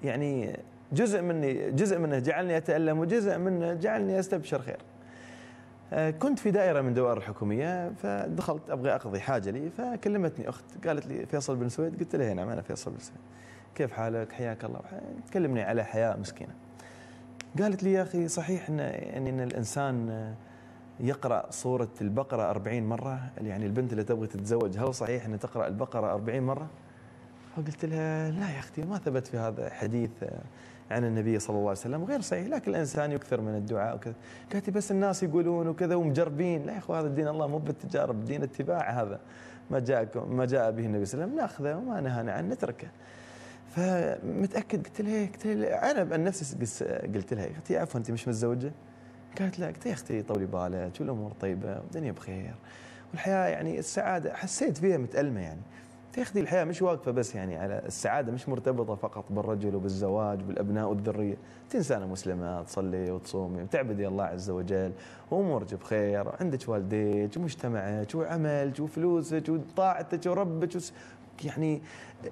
يعني جزء مني جزء منه جعلني اتالم وجزء منه جعلني استبشر خير آه، كنت في دائره من دوائر الحكوميه فدخلت ابغى اقضي حاجه لي فكلمتني اخت قالت لي فيصل بن سويد قلت لها نعم انا فيصل بن سويد كيف حالك حياك الله تكلمني على حياه مسكينه قالت لي يا اخي صحيح ان يعني ان الانسان يقرأ سورة البقرة 40 مرة يعني البنت اللي تبغي تتزوج هل صحيح أن تقرأ البقرة 40 مرة فقلت لها لا يا أختي ما ثبت في هذا حديث عن النبي صلى الله عليه وسلم غير صحيح لكن الإنسان يكثر من الدعاء وكذا قالت بس الناس يقولون وكذا ومجربين لا يا اخوان هذا الدين الله مو بالتجارب دين اتباع هذا ما جاء ما جاء به النبي صلى الله عليه وسلم ناخذه وما نهانا عنه نتركه فمتاكد قلت لها قلت لها انا عن نفسي قلت لها قلت أختي عفوا انت مش متزوجه؟ قالت له قلت يا اختي طولي بالك والامور طيبه والدنيا بخير والحياه يعني السعاده حسيت فيها متالمه يعني تاخذي الحياه مش واقفه بس يعني على السعاده مش مرتبطه فقط بالرجل وبالزواج وبالابناء والذريه، انت انسانه مسلمه تصلي وتصومي وتعبدي الله عز وجل وامورك بخير وعندك والديك ومجتمعك وعملك وفلوسك وطاعتك وربك وس... يعني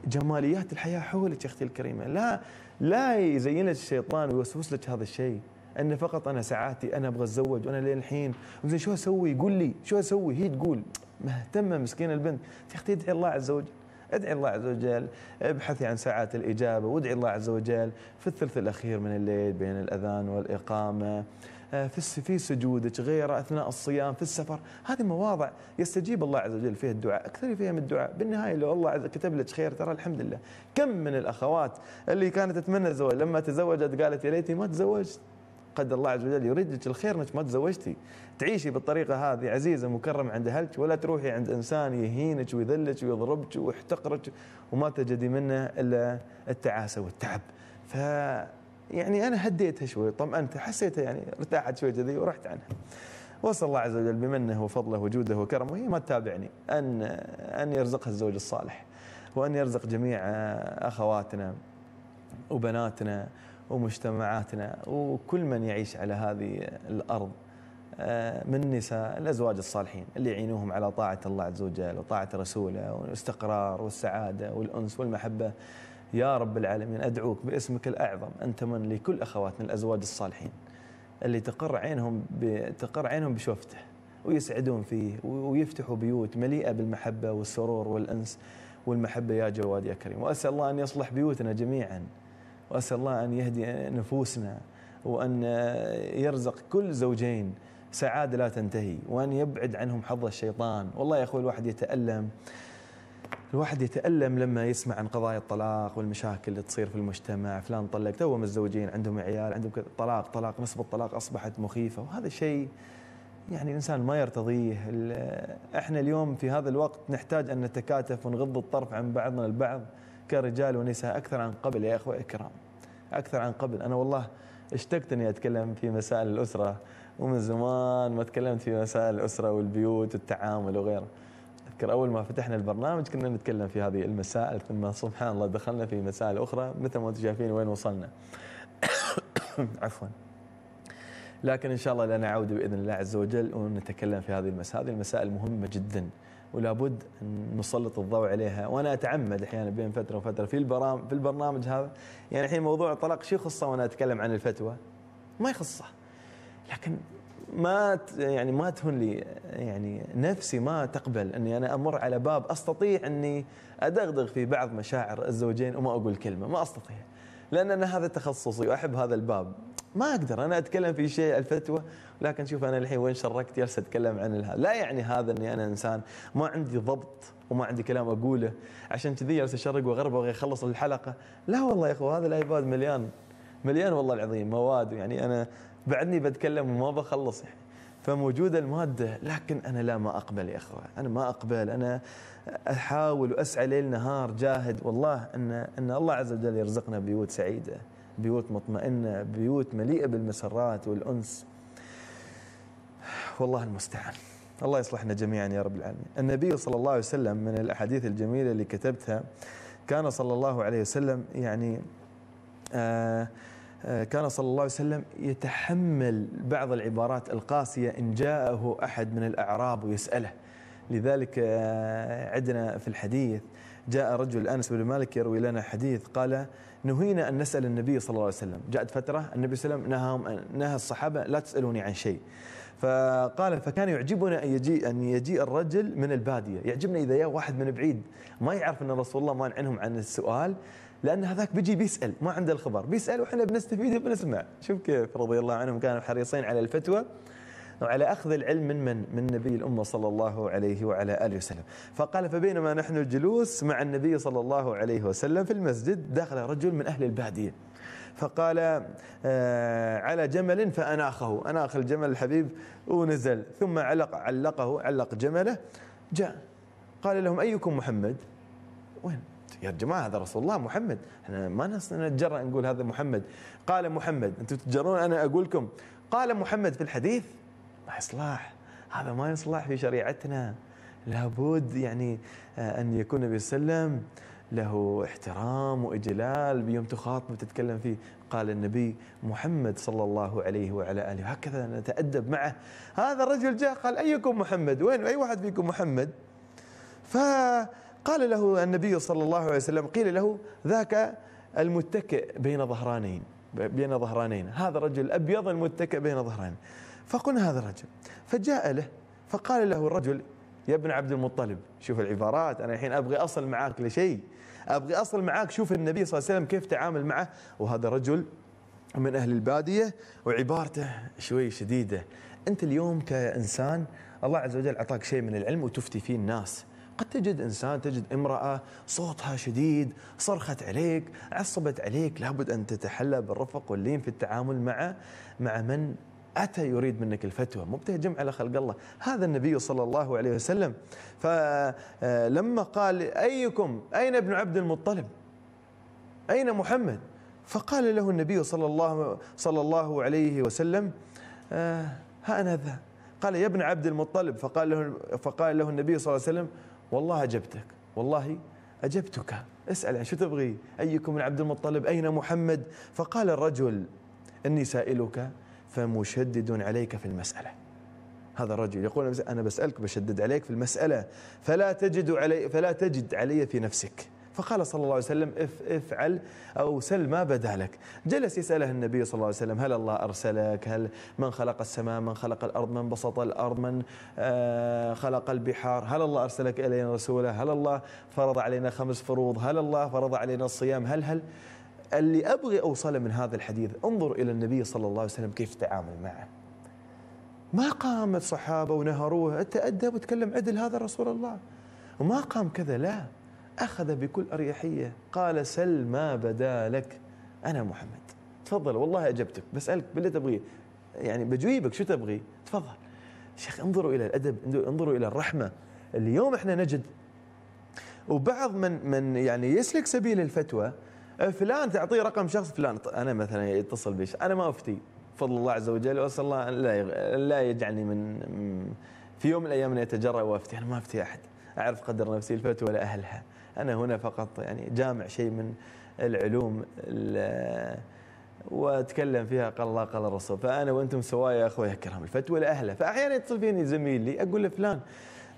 جماليات الحياه حولك يا اختي الكريمه، لا لا يزين لك الشيطان ويوسوس لك هذا الشيء. ان فقط انا سعادتي انا ابغى اتزوج وانا لين الحين زين شو اسوي قول لي شو اسوي هي تقول مهتمه مسكينه البنت يا اختي ادعي الله عز وجل ادعي الله عز وجل ابحثي عن ساعات الإجابة وادعي الله عز وجل في الثلث الأخير من الليل بين الأذان والإقامة آه، في في سجودك غيره اثناء الصيام في السفر هذه مواضع يستجيب الله عز وجل فيها الدعاء اكثر فيها من الدعاء بالنهايه لو الله عز كتب لك خير ترى الحمد لله كم من الاخوات اللي كانت تتمنى الزواج لما تزوجت قالت يا ليتي ما تزوجت قدر الله عز وجل يريد لك الخير انك ما تزوجتي تعيشي بالطريقه هذه عزيزه مكرم عند اهلك ولا تروحي عند انسان يهينك ويذلك ويضربك ويحتقرك وما تجدي منه الا التعاسه والتعب ف يعني انا هديتها شوي طمأنتها حسيتها يعني ارتاحت شوي كذي ورحت عنها وصل الله عز وجل بمنه وفضله وجوده وكرمه هي ما تتابعني ان ان يرزقها الزوج الصالح وان يرزق جميع اخواتنا وبناتنا ومجتمعاتنا وكل من يعيش على هذه الأرض آه، من النساء الأزواج الصالحين اللي يعينوهم على طاعة الله عز وجل وطاعة رسوله والاستقرار والسعادة والأنس والمحبة يا رب العالمين أدعوك باسمك الأعظم أن تمن لكل أخواتنا الأزواج الصالحين اللي تقر عينهم تقر عينهم بشوفته ويسعدون فيه ويفتحوا بيوت مليئة بالمحبة والسرور والأنس والمحبة يا جواد يا كريم وأسأل الله أن يصلح بيوتنا جميعاً وأسأل الله أن يهدي نفوسنا وأن يرزق كل زوجين سعادة لا تنتهي وأن يبعد عنهم حظ الشيطان والله يا أخوي الواحد يتألم الواحد يتألم لما يسمع عن قضايا الطلاق والمشاكل اللي تصير في المجتمع فلان طلق توه متزوجين عندهم عيال عندهم طلاق طلاق نسبة الطلاق أصبحت مخيفة وهذا شيء يعني الإنسان ما يرتضيه إحنا اليوم في هذا الوقت نحتاج أن نتكاتف ونغض الطرف عن بعضنا البعض أشكال رجال ونساء أكثر عن قبل يا أخوة إكرام أكثر عن قبل أنا والله اشتقت أني أتكلم في مسائل الأسرة ومن زمان ما تكلمت في مسائل الأسرة والبيوت والتعامل وغيره أذكر أول ما فتحنا البرنامج كنا نتكلم في هذه المسائل ثم سبحان الله دخلنا في مسائل أخرى مثل ما أنتم شايفين وين وصلنا عفوا لكن إن شاء الله لنعود بإذن الله عز وجل ونتكلم في هذه المسائل هذه المسائل مهمة جداً ولا بد ان نسلط الضوء عليها وانا اتعمد احيانا بين فتره وفتره في البرامج في البرنامج هذا يعني الحين موضوع الطلاق شو يخصه وانا اتكلم عن الفتوى ما يخصه لكن ما يعني ما تهون لي يعني نفسي ما تقبل اني انا امر على باب استطيع اني ادغدغ في بعض مشاعر الزوجين وما اقول كلمه ما استطيع لان انا هذا تخصصي واحب هذا الباب ما اقدر انا اتكلم في شيء الفتوى لكن شوف انا الحين وين شركت جالس اتكلم عن الها. لا يعني هذا اني انا انسان ما عندي ضبط وما عندي كلام اقوله عشان كذي جالس اشرق واغرب وابغى اخلص الحلقه لا والله يا اخوه هذا الايباد مليان مليان والله العظيم مواد يعني انا بعدني بتكلم وما بخلص يعني فموجوده الماده لكن انا لا ما اقبل يا اخوه انا ما اقبل انا احاول واسعى ليل نهار جاهد والله ان ان الله عز وجل يرزقنا بيوت سعيده بيوت مطمئنه بيوت مليئه بالمسرات والانس والله المستعان الله يصلحنا جميعا يا رب العالمين النبي صلى الله عليه وسلم من الأحاديث الجميلة اللي كتبتها كان صلى الله عليه وسلم يعني آه، آه، كان صلى الله عليه وسلم يتحمل بعض العبارات القاسية إن جاءه أحد من الأعراب ويسأله لذلك آه، عندنا في الحديث جاء رجل أنس بن مالك يروي لنا حديث قال نهينا أن نسأل النبي صلى الله عليه وسلم جاءت فترة النبي صلى الله عليه وسلم نهى, نهى الصحابة لا تسألوني عن شيء فقال فكان يعجبنا أن يجيء, أن يجيء الرجل من البادية يعجبنا إذا جاء واحد من بعيد ما يعرف أن رسول الله مانعنهم عن السؤال لأن هذاك بيجي بيسأل ما عنده الخبر بيسأل وإحنا بنستفيد وبنسمع شوف كيف رضي الله عنهم كانوا حريصين على الفتوى وعلى أخذ العلم من من؟ من نبي الأمة صلى الله عليه وعلى آله وسلم فقال فبينما نحن جلوس مع النبي صلى الله عليه وسلم في المسجد دخل رجل من أهل البادية فقال آه، على جمل فأناخه أناخ الجمل الحبيب ونزل ثم علق علقه علق جمله جاء قال لهم أيكم محمد وين يا جماعة هذا رسول الله محمد احنا ما نتجرأ نقول هذا محمد قال محمد انتم تتجرون أنا أقولكم قال محمد في الحديث ما يصلح هذا ما يصلح في شريعتنا لابد يعني آه، ان يكون النبي صلى الله عليه وسلم له احترام واجلال بيوم تخاطبه تتكلم فيه قال النبي محمد صلى الله عليه وعلى اله هكذا نتادب معه هذا الرجل جاء قال ايكم محمد وين اي واحد فيكم محمد فقال له النبي صلى الله عليه وسلم قيل له ذاك المتكئ بين ظهرانين بين ظهرانين هذا الرجل الابيض المتكئ بين ظهرانين فقلنا هذا الرجل فجاء له فقال له الرجل يا ابن عبد المطلب شوف العبارات أنا الحين أبغي أصل معاك لشيء أبغي أصل معاك شوف النبي صلى الله عليه وسلم كيف تعامل معه وهذا رجل من أهل البادية وعبارته شوي شديدة أنت اليوم كإنسان الله عز وجل أعطاك شيء من العلم وتفتي فيه الناس قد تجد إنسان تجد امرأة صوتها شديد صرخت عليك عصبت عليك لابد أن تتحلى بالرفق واللين في التعامل مع مع من أتى يريد منك الفتوى مو بتهجم على خلق الله هذا النبي صلى الله عليه وسلم فلما قال أيكم أين ابن عبد المطلب أين محمد فقال له النبي صلى الله, صلى الله عليه وسلم آه، ها أنا ذا قال يا ابن عبد المطلب فقال له, فقال له النبي صلى الله عليه وسلم والله أجبتك والله أجبتك اسأل شو تبغي أيكم من عبد المطلب أين محمد فقال الرجل إني سائلك فمشدد عليك في المسألة هذا الرجل يقول أنا بسألك بشدد عليك في المسألة فلا تجد علي فلا تجد علي في نفسك فقال صلى الله عليه وسلم اف افعل أو سل ما بدا لك جلس يسأله النبي صلى الله عليه وسلم هل الله أرسلك هل من خلق السماء من خلق الأرض من بسط الأرض من آه، خلق البحار هل الله أرسلك إلينا رسوله هل الله فرض علينا خمس فروض هل الله فرض علينا الصيام هل هل اللي أبغي أوصله من هذا الحديث انظر إلى النبي صلى الله عليه وسلم كيف تعامل معه ما قامت صحابة ونهروه أنت وتكلم عدل هذا رسول الله وما قام كذا لا أخذ بكل أريحية قال سل ما بدا لك أنا محمد تفضل والله أجبتك بسألك باللي تبغيه يعني بجيبك شو تبغي تفضل شيخ انظروا إلى الأدب انظروا إلى الرحمة اليوم احنا نجد وبعض من من يعني يسلك سبيل الفتوى فلان تعطيه رقم شخص فلان انا مثلا يتصل بي انا ما افتي فضل الله عز وجل واسال الله لا يغ... لا يجعلني من في يوم من الايام اني اتجرأ وافتي انا ما افتي احد اعرف قدر نفسي الفتوى لاهلها انا هنا فقط يعني جامع شيء من العلوم واتكلم فيها قال الله قال الرسول فانا وانتم سوايا اخوي الكرام الفتوى لاهلها فاحيانا يتصل فيني زميل لي اقول له فلان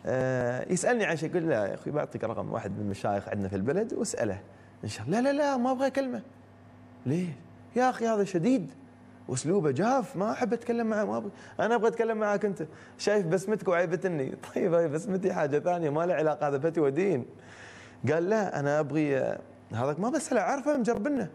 آه، يسالني عن شيء يقول لا يا اخوي بعطيك رقم واحد من المشايخ عندنا في البلد واساله ان شاء الله لا لا لا ما ابغى اكلمه ليه؟ يا اخي هذا شديد واسلوبه جاف ما احب اتكلم معه ما ابغى انا ابغى اتكلم معك انت شايف بسمتك وعيبتني طيب هاي بسمتي حاجه ثانيه ما لها علاقه هذا فتي ودين قال لا انا ابغي هذاك ما بساله عارفه مجربنه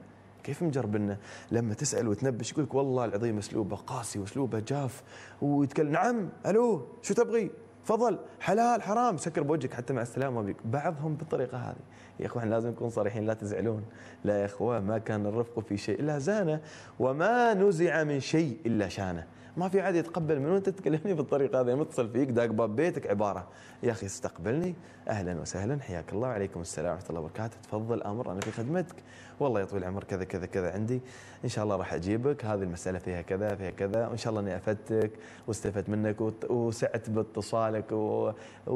كيف مجربنا لما تسال وتنبش يقول لك والله العظيم اسلوبه قاسي واسلوبه جاف ويتكلم نعم الو شو تبغي تفضل حلال حرام سكر بوجهك حتى مع السلامه بيك بعضهم بالطريقه هذه يا اخوان لازم نكون صريحين لا تزعلون لا يا اخوان ما كان الرفق في شيء الا زانه وما نزع من شيء الا شانه ما في عادي يتقبل منو انت تكلمني بالطريقه هذه متصل فيك داق باب بيتك عباره يا اخي استقبلني اهلا وسهلا حياك الله وعليكم السلام ورحمه الله وبركاته تفضل امر انا في خدمتك والله يا طويل العمر كذا كذا كذا عندي ان شاء الله راح اجيبك هذه المساله فيها كذا فيها كذا وان شاء الله اني افدتك واستفدت منك وسعت باتصالك و... و...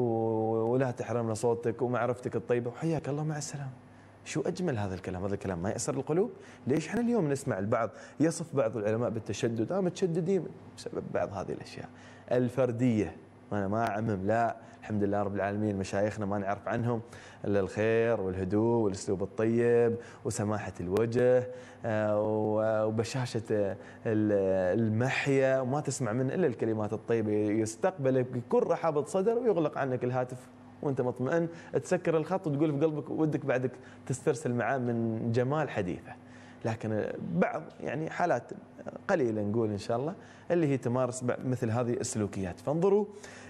ولا تحرمنا صوتك ومعرفتك الطيبه وحياك الله مع السلامه شو أجمل هذا الكلام هذا الكلام ما يأسر القلوب ليش احنا اليوم نسمع البعض يصف بعض العلماء بالتشدد آه متشددين بسبب بعض هذه الأشياء الفردية أنا ما أعمم لا الحمد لله رب العالمين مشايخنا ما نعرف عنهم إلا الخير والهدوء والأسلوب الطيب وسماحة الوجه آه، وبشاشة المحيا وما تسمع منه إلا الكلمات الطيبة يستقبلك بكل رحابة صدر ويغلق عنك الهاتف وانت مطمئن تسكر الخط وتقول في قلبك ودك بعدك تسترسل معاه من جمال حديثه لكن بعض يعني حالات قليله نقول ان شاء الله اللي هي تمارس مثل هذه السلوكيات فانظروا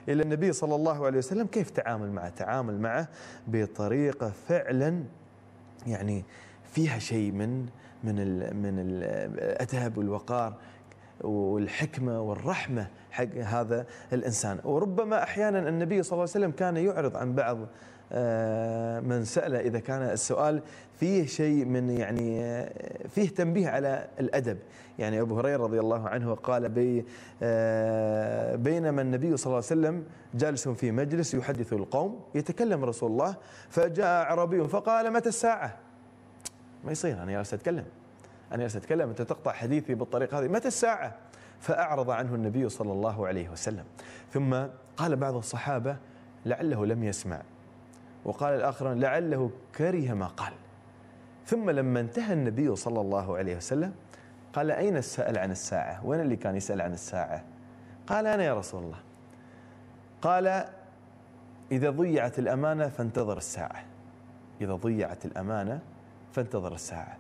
الى النبي صلى الله عليه وسلم كيف تعامل معه تعامل معه بطريقه فعلا يعني فيها شيء من من الـ من الاتهب والوقار والحكمة والرحمة حق هذا الإنسان وربما أحيانا النبي صلى الله عليه وسلم كان يعرض عن بعض آه، من ساله إذا كان السؤال فيه شيء من يعني آه، فيه تنبيه على الأدب يعني أبو هريرة رضي الله عنه قال بي آه، بينما النبي صلى الله عليه وسلم جالس في مجلس يحدث القوم يتكلم رسول الله فجاء عربي فقال متى الساعة ما يصير أنا جالس أتكلم أنا أتكلم أنت تقطع حديثي بالطريقة هذه متى الساعة فأعرض عنه النبي صلى الله عليه وسلم ثم قال بعض الصحابة لعله لم يسمع وقال الآخرون لعله كره ما قال ثم لما انتهى النبي صلى الله عليه وسلم قال أين السأل عن الساعة وين اللي كان يسأل عن الساعة قال أنا يا رسول الله قال إذا ضيعت الأمانة فانتظر الساعة إذا ضيعت الأمانة فانتظر الساعة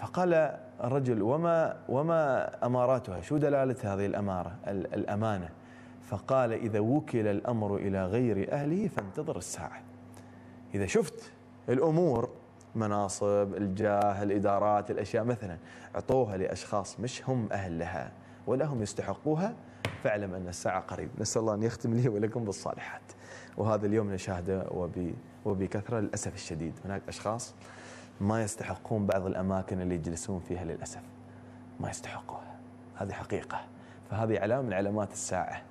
فقال الرجل وما وما اماراتها؟ شو دلاله هذه الاماره الامانه؟ فقال اذا وكل الامر الى غير اهله فانتظر الساعه. اذا شفت الامور مناصب، الجاه، الادارات، الاشياء مثلا اعطوها لاشخاص مش هم اهل لها ولا هم يستحقوها فاعلم ان الساعه قريب، نسال الله ان يختم لي ولكم بالصالحات. وهذا اليوم نشاهده وبكثره للاسف الشديد، هناك اشخاص ما يستحقون بعض الأماكن اللي يجلسون فيها للأسف ما يستحقوها هذه حقيقة فهذه علامة من علامات الساعة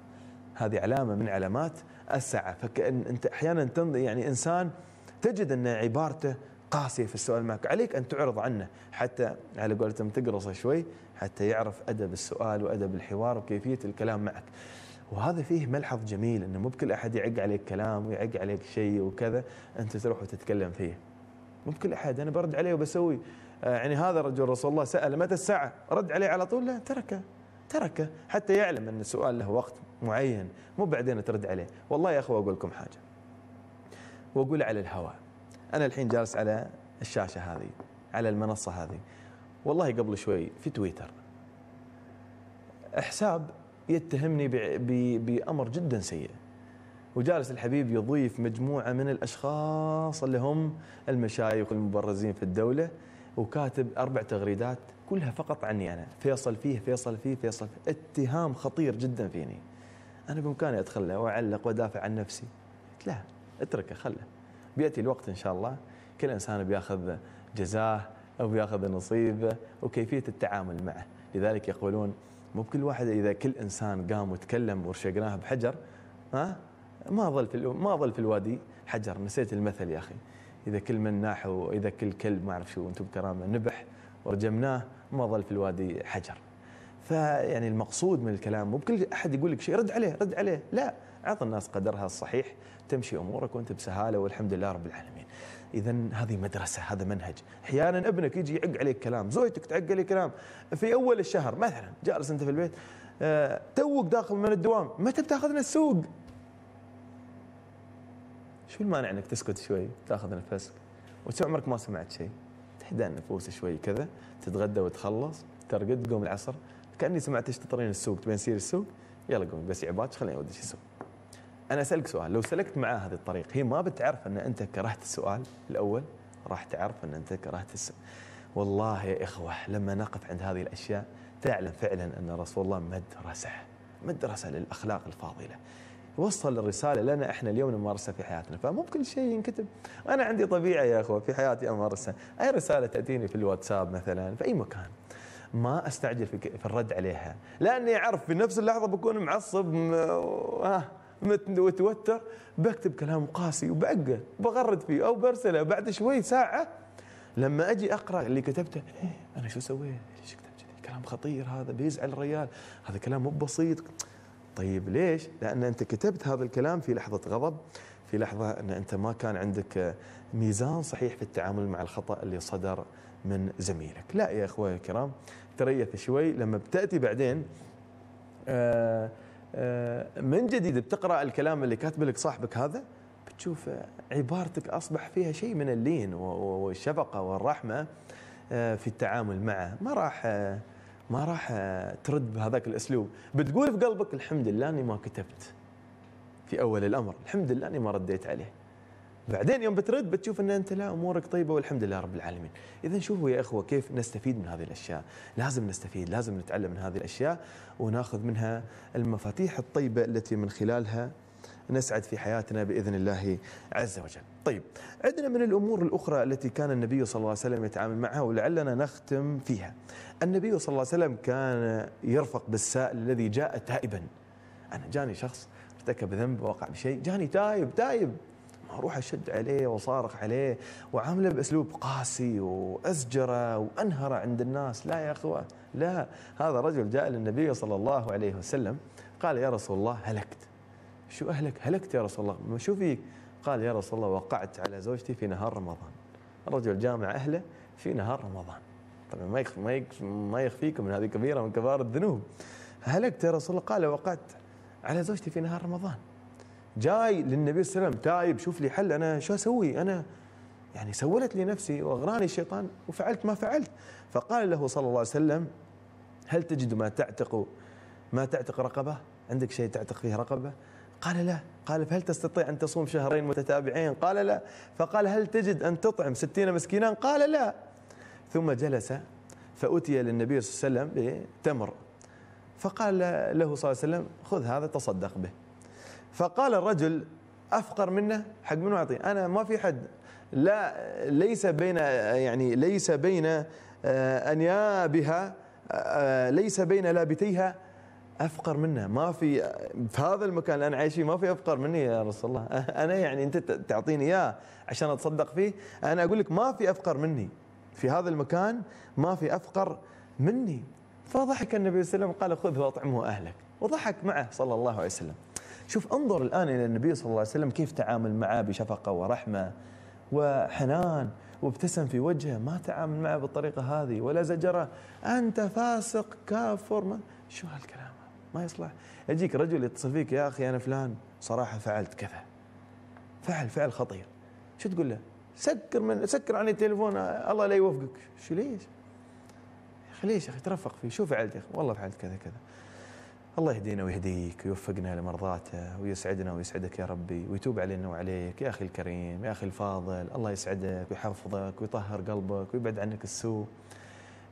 هذه علامة من علامات الساعة فكأن أنت أحيانا تنظر يعني إنسان تجد أن عبارته قاسية في السؤال معك عليك أن تعرض عنه حتى على قولتهم تقرصه شوي حتى يعرف أدب السؤال وأدب الحوار وكيفية الكلام معك وهذا فيه ملحظ جميل أنه مو بكل أحد يعق عليك كلام ويعق عليك شيء وكذا أنت تروح وتتكلم فيه مو بكل احد انا برد عليه وبسوي آه، يعني هذا الرجل رسول الله سال متى الساعه رد عليه على طول لا تركه تركه حتى يعلم ان السؤال له وقت معين مو بعدين ترد عليه والله يا اخوه اقول لكم حاجه واقول على الهواء انا الحين جالس على الشاشه هذه على المنصه هذه والله قبل شوي في تويتر حساب يتهمني بامر جدا سيء وجالس الحبيب يضيف مجموعه من الاشخاص اللي هم المشايخ المبرزين في الدوله وكاتب اربع تغريدات كلها فقط عني انا فيصل فيه فيصل فيه فيصل فيه اتهام خطير جدا فيني انا بامكاني ادخله واعلق وادافع عن نفسي قلت لا اتركه خله بياتي الوقت ان شاء الله كل انسان بياخذ جزاه او بياخذ نصيبه وكيفيه التعامل معه لذلك يقولون مو بكل واحد اذا كل انسان قام وتكلم ورشقناه بحجر ها ما ظل في ما ظل في الوادي حجر نسيت المثل يا اخي اذا كل من ناح واذا كل كلب ما اعرف شو انتم بكرامه نبح ورجمناه ما ظل في الوادي حجر فيعني المقصود من الكلام مو بكل احد يقول لك شيء رد عليه رد عليه لا اعط الناس قدرها الصحيح تمشي امورك وانت بسهاله والحمد لله رب العالمين اذا هذه مدرسه هذا منهج احيانا ابنك يجي يعق عليك كلام زوجتك تعق عليك كلام في اول الشهر مثلا جالس انت في البيت آه، توك داخل من الدوام متى بتاخذنا السوق شو المانع انك تسكت شوي تاخذ نفسك وتعمرك ما سمعت شيء تهدى النفوس شوي كذا تتغدى وتخلص ترقد تقوم العصر كاني سمعتش تطرين السوق تبين سير السوق يلا قومي بس عباد خليني اوديك السوق انا اسالك سؤال لو سلكت معاه هذه الطريق هي ما بتعرف ان انت كرهت السؤال الاول راح تعرف ان انت كرهت السؤال والله يا اخوه لما نقف عند هذه الاشياء تعلم فعلا ان رسول الله مد راسه مد راسه للاخلاق الفاضله وصل الرسالة لنا احنا اليوم نمارسها في حياتنا فمو بكل شيء ينكتب أنا عندي طبيعة يا أخوة في حياتي أمارسها أي رسالة تأتيني في الواتساب مثلا في أي مكان ما استعجل في الرد عليها لاني اعرف في نفس اللحظه بكون معصب آه، متوتر بكتب كلام قاسي وبعقه بغرد فيه او برسله بعد شوي ساعه لما اجي اقرا اللي كتبته إيه، انا شو سويت؟ ليش كتبت كذي؟ كلام خطير هذا بيزعل الريال هذا كلام مو بسيط طيب ليش؟ لأن أنت كتبت هذا الكلام في لحظة غضب في لحظة أن أنت ما كان عندك ميزان صحيح في التعامل مع الخطأ اللي صدر من زميلك لا يا اخوي الكرام تريث شوي لما بتأتي بعدين آه، آه، من جديد بتقرأ الكلام اللي كاتبه لك صاحبك هذا بتشوف عبارتك أصبح فيها شيء من اللين والشفقة والرحمة آه، في التعامل معه ما راح ما راح آه، ترد بهذاك الاسلوب بتقول في قلبك الحمد لله اني ما كتبت في اول الامر الحمد لله اني ما رديت عليه بعدين يوم بترد بتشوف ان انت لا امورك طيبه والحمد لله رب العالمين اذا شوفوا يا اخوه كيف نستفيد من هذه الاشياء لازم نستفيد لازم نتعلم من هذه الاشياء وناخذ منها المفاتيح الطيبه التي من خلالها نسعد في حياتنا باذن الله عز وجل طيب عندنا من الأمور الأخرى التي كان النبي صلى الله عليه وسلم يتعامل معها ولعلنا نختم فيها النبي صلى الله عليه وسلم كان يرفق بالسائل الذي جاء تائبا أنا جاني شخص ارتكب ذنب وقع بشيء جاني تايب تايب ما أروح أشد عليه وصارخ عليه وعامله بأسلوب قاسي وأزجره وأنهره عند الناس لا يا أخوة لا هذا رجل جاء للنبي صلى الله عليه وسلم قال يا رسول الله هلكت شو أهلك هلكت يا رسول الله ما شو فيك قال يا رسول الله وقعت على زوجتي في نهار رمضان الرجل جامع أهله في نهار رمضان طبعا ما ما ما يخفيكم من هذه كبيرة من كبار الذنوب هلكت يا رسول الله قال وقعت على زوجتي في نهار رمضان جاي للنبي صلى الله عليه وسلم تايب شوف لي حل أنا شو أسوي أنا يعني سولت لي نفسي وأغراني الشيطان وفعلت ما فعلت فقال له صلى الله عليه وسلم هل تجد ما تعتق ما تعتق رقبة عندك شيء تعتق فيه رقبة قال لا قال فهل تستطيع أن تصوم شهرين متتابعين قال لا فقال هل تجد أن تطعم ستين مسكينا قال لا ثم جلس فأتي للنبي صلى الله عليه وسلم بتمر فقال له صلى الله عليه وسلم خذ هذا تصدق به فقال الرجل افقر منه حق منو اعطيه انا ما في حد لا ليس بين يعني ليس بين آه، انيابها آه، آه، ليس بين لابتيها افقر منه ما في في هذا المكان اللي انا عايش فيه ما في افقر مني يا رسول الله انا يعني انت تعطيني اياه عشان اتصدق فيه انا اقول لك ما في افقر مني في هذا المكان ما في افقر مني فضحك النبي صلى الله عليه وسلم قال خذه واطعمه اهلك وضحك معه صلى الله عليه وسلم شوف انظر الان الى النبي صلى الله عليه وسلم كيف تعامل معه بشفقه ورحمه وحنان وابتسم في وجهه ما تعامل معه بالطريقه هذه ولا زجره انت فاسق كافر ما شو هالكلام ما يصلح يجيك رجل يتصل فيك يا أخي أنا فلان صراحة فعلت كذا فعل فعل خطير شو تقول له سكر من سكر عن التليفون الله لا يوفقك شو ليش يا أخي ليش يا أخي ترفق فيه شو فعلت يا أخي والله فعلت كذا كذا الله يهدينا ويهديك ويوفقنا لمرضاته ويسعدنا ويسعدك يا ربي ويتوب علينا وعليك يا أخي الكريم يا أخي الفاضل الله يسعدك ويحفظك ويطهر قلبك ويبعد عنك السوء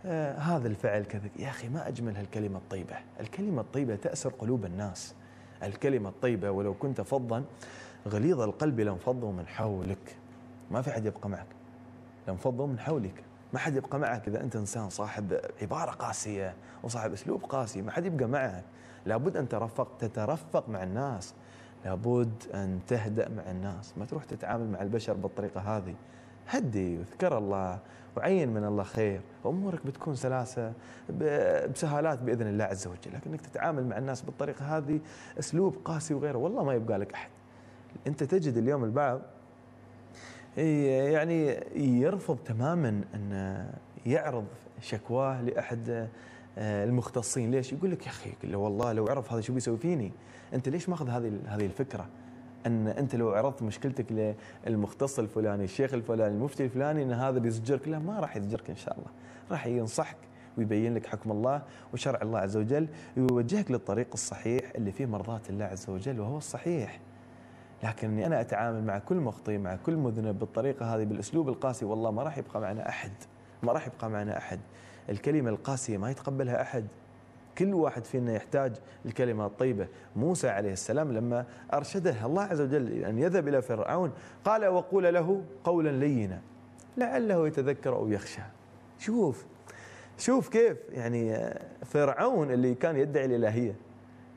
آه هذا الفعل كذا يا أخي ما أجمل هالكلمة الطيبة الكلمة الطيبة تأسر قلوب الناس الكلمة الطيبة ولو كنت فظا غليظ القلب لانفضوا من حولك ما في حد يبقى معك لانفضوا من حولك ما حد يبقى معك إذا أنت إنسان صاحب عبارة قاسية وصاحب أسلوب قاسي ما حد يبقى معك لابد أن ترفق تترفق مع الناس لابد أن تهدأ مع الناس ما تروح تتعامل مع البشر بالطريقة هذه هدي واذكر الله وعين من الله خير وامورك بتكون سلاسه بسهالات باذن الله عز وجل، لكن انك تتعامل مع الناس بالطريقه هذه اسلوب قاسي وغيره والله ما يبقى لك احد. انت تجد اليوم البعض يعني يرفض تماما ان يعرض شكواه لاحد آه، المختصين، ليش؟ يقول لك يا اخي والله لو عرف هذا شو بيسوي فيني؟ انت ليش ماخذ هذه هذه الفكره؟ ان انت لو عرضت مشكلتك للمختص الفلاني الشيخ الفلاني المفتي الفلاني ان هذا بيزجرك لا ما راح يزجرك ان شاء الله راح ينصحك ويبين لك حكم الله وشرع الله عز وجل ويوجهك للطريق الصحيح اللي فيه مرضاة الله عز وجل وهو الصحيح لكن اني انا اتعامل مع كل مخطئ مع كل مذنب بالطريقه هذه بالاسلوب القاسي والله ما راح يبقى معنا احد ما راح يبقى معنا احد الكلمه القاسيه ما يتقبلها احد كل واحد فينا يحتاج الكلمة الطيبة موسى عليه السلام لما أرشده الله عز وجل أن يذهب إلى فرعون قال وقول له قولا لينا لعله يتذكر أو يخشى شوف شوف كيف يعني فرعون اللي كان يدعي الإلهية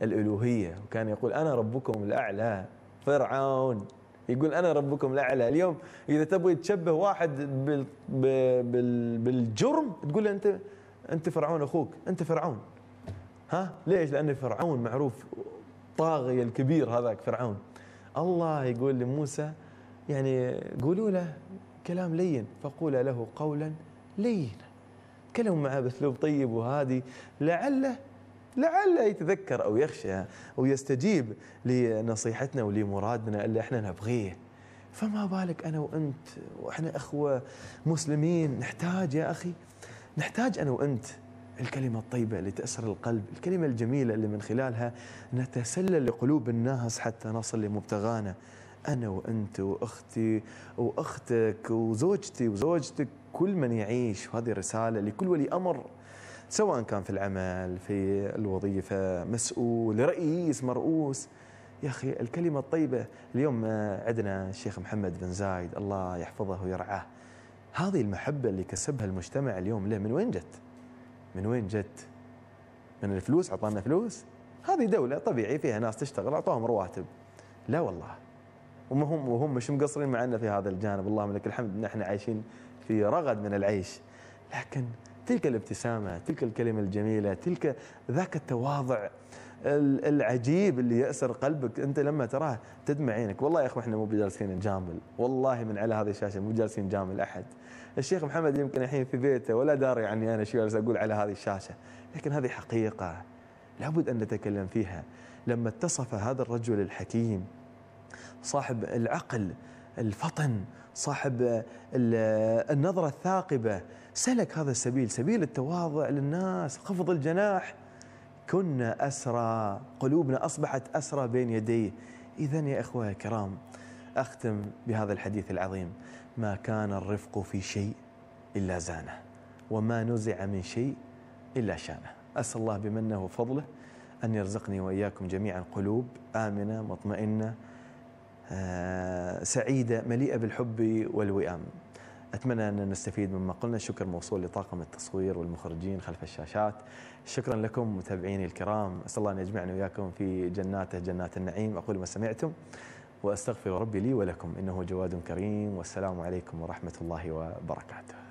الألوهية وكان يقول أنا ربكم الأعلى فرعون يقول انا ربكم الاعلى اليوم اذا تبغي تشبه واحد بالجرم تقول له انت انت فرعون اخوك انت فرعون ها ليش لأن فرعون معروف طاغي الكبير هذاك فرعون الله يقول لموسى يعني قولوا له كلام لين فقولا له قولا لينا تكلموا معه باسلوب طيب وهادي لعله لعله يتذكر او يخشى او يستجيب لنصيحتنا ولمرادنا اللي احنا نبغيه فما بالك انا وانت واحنا اخوه مسلمين نحتاج يا اخي نحتاج انا وانت الكلمة الطيبة اللي تأسر القلب الكلمة الجميلة اللي من خلالها نتسلل لقلوب الناس حتى نصل لمبتغانا أنا وأنت وأختي وأختك وزوجتي وزوجتك كل من يعيش وهذه رسالة لكل ولي أمر سواء كان في العمل في الوظيفة مسؤول رئيس مرؤوس يا أخي الكلمة الطيبة اليوم عندنا الشيخ محمد بن زايد الله يحفظه ويرعاه هذه المحبة اللي كسبها المجتمع اليوم له من وين جت؟ من وين جت من الفلوس عطانا فلوس هذه دولة طبيعي فيها ناس تشتغل أعطوهم رواتب لا والله وهم وهم مش مقصرين معنا في هذا الجانب اللهم لك الحمد ان احنا عايشين في رغد من العيش لكن تلك الابتسامة تلك الكلمة الجميلة تلك ذاك التواضع العجيب اللي يأسر قلبك أنت لما تراه تدمع عينك والله يا أخوة إحنا مو بجالسين نجامل والله من على هذه الشاشة مو جالسين نجامل أحد الشيخ محمد يمكن الحين في بيته ولا داري عني أنا شو جالس أقول على هذه الشاشة لكن هذه حقيقة لابد أن نتكلم فيها لما اتصف هذا الرجل الحكيم صاحب العقل الفطن صاحب النظرة الثاقبة سلك هذا السبيل سبيل التواضع للناس خفض الجناح كنا أسرى قلوبنا أصبحت أسرى بين يديه إذا يا إخوة الكرام أختم بهذا الحديث العظيم ما كان الرفق في شيء إلا زانه وما نزع من شيء إلا شانه أسأل الله بمنه وفضله أن يرزقني وإياكم جميعا قلوب آمنة مطمئنة آه، سعيدة مليئة بالحب والوئام أتمنى أن نستفيد مما قلنا الشكر موصول لطاقم التصوير والمخرجين خلف الشاشات شكرا لكم متابعيني الكرام أسأل الله أن يجمعنا وياكم في جناته جنات النعيم أقول ما سمعتم وأستغفر ربي لي ولكم إنه جواد كريم والسلام عليكم ورحمة الله وبركاته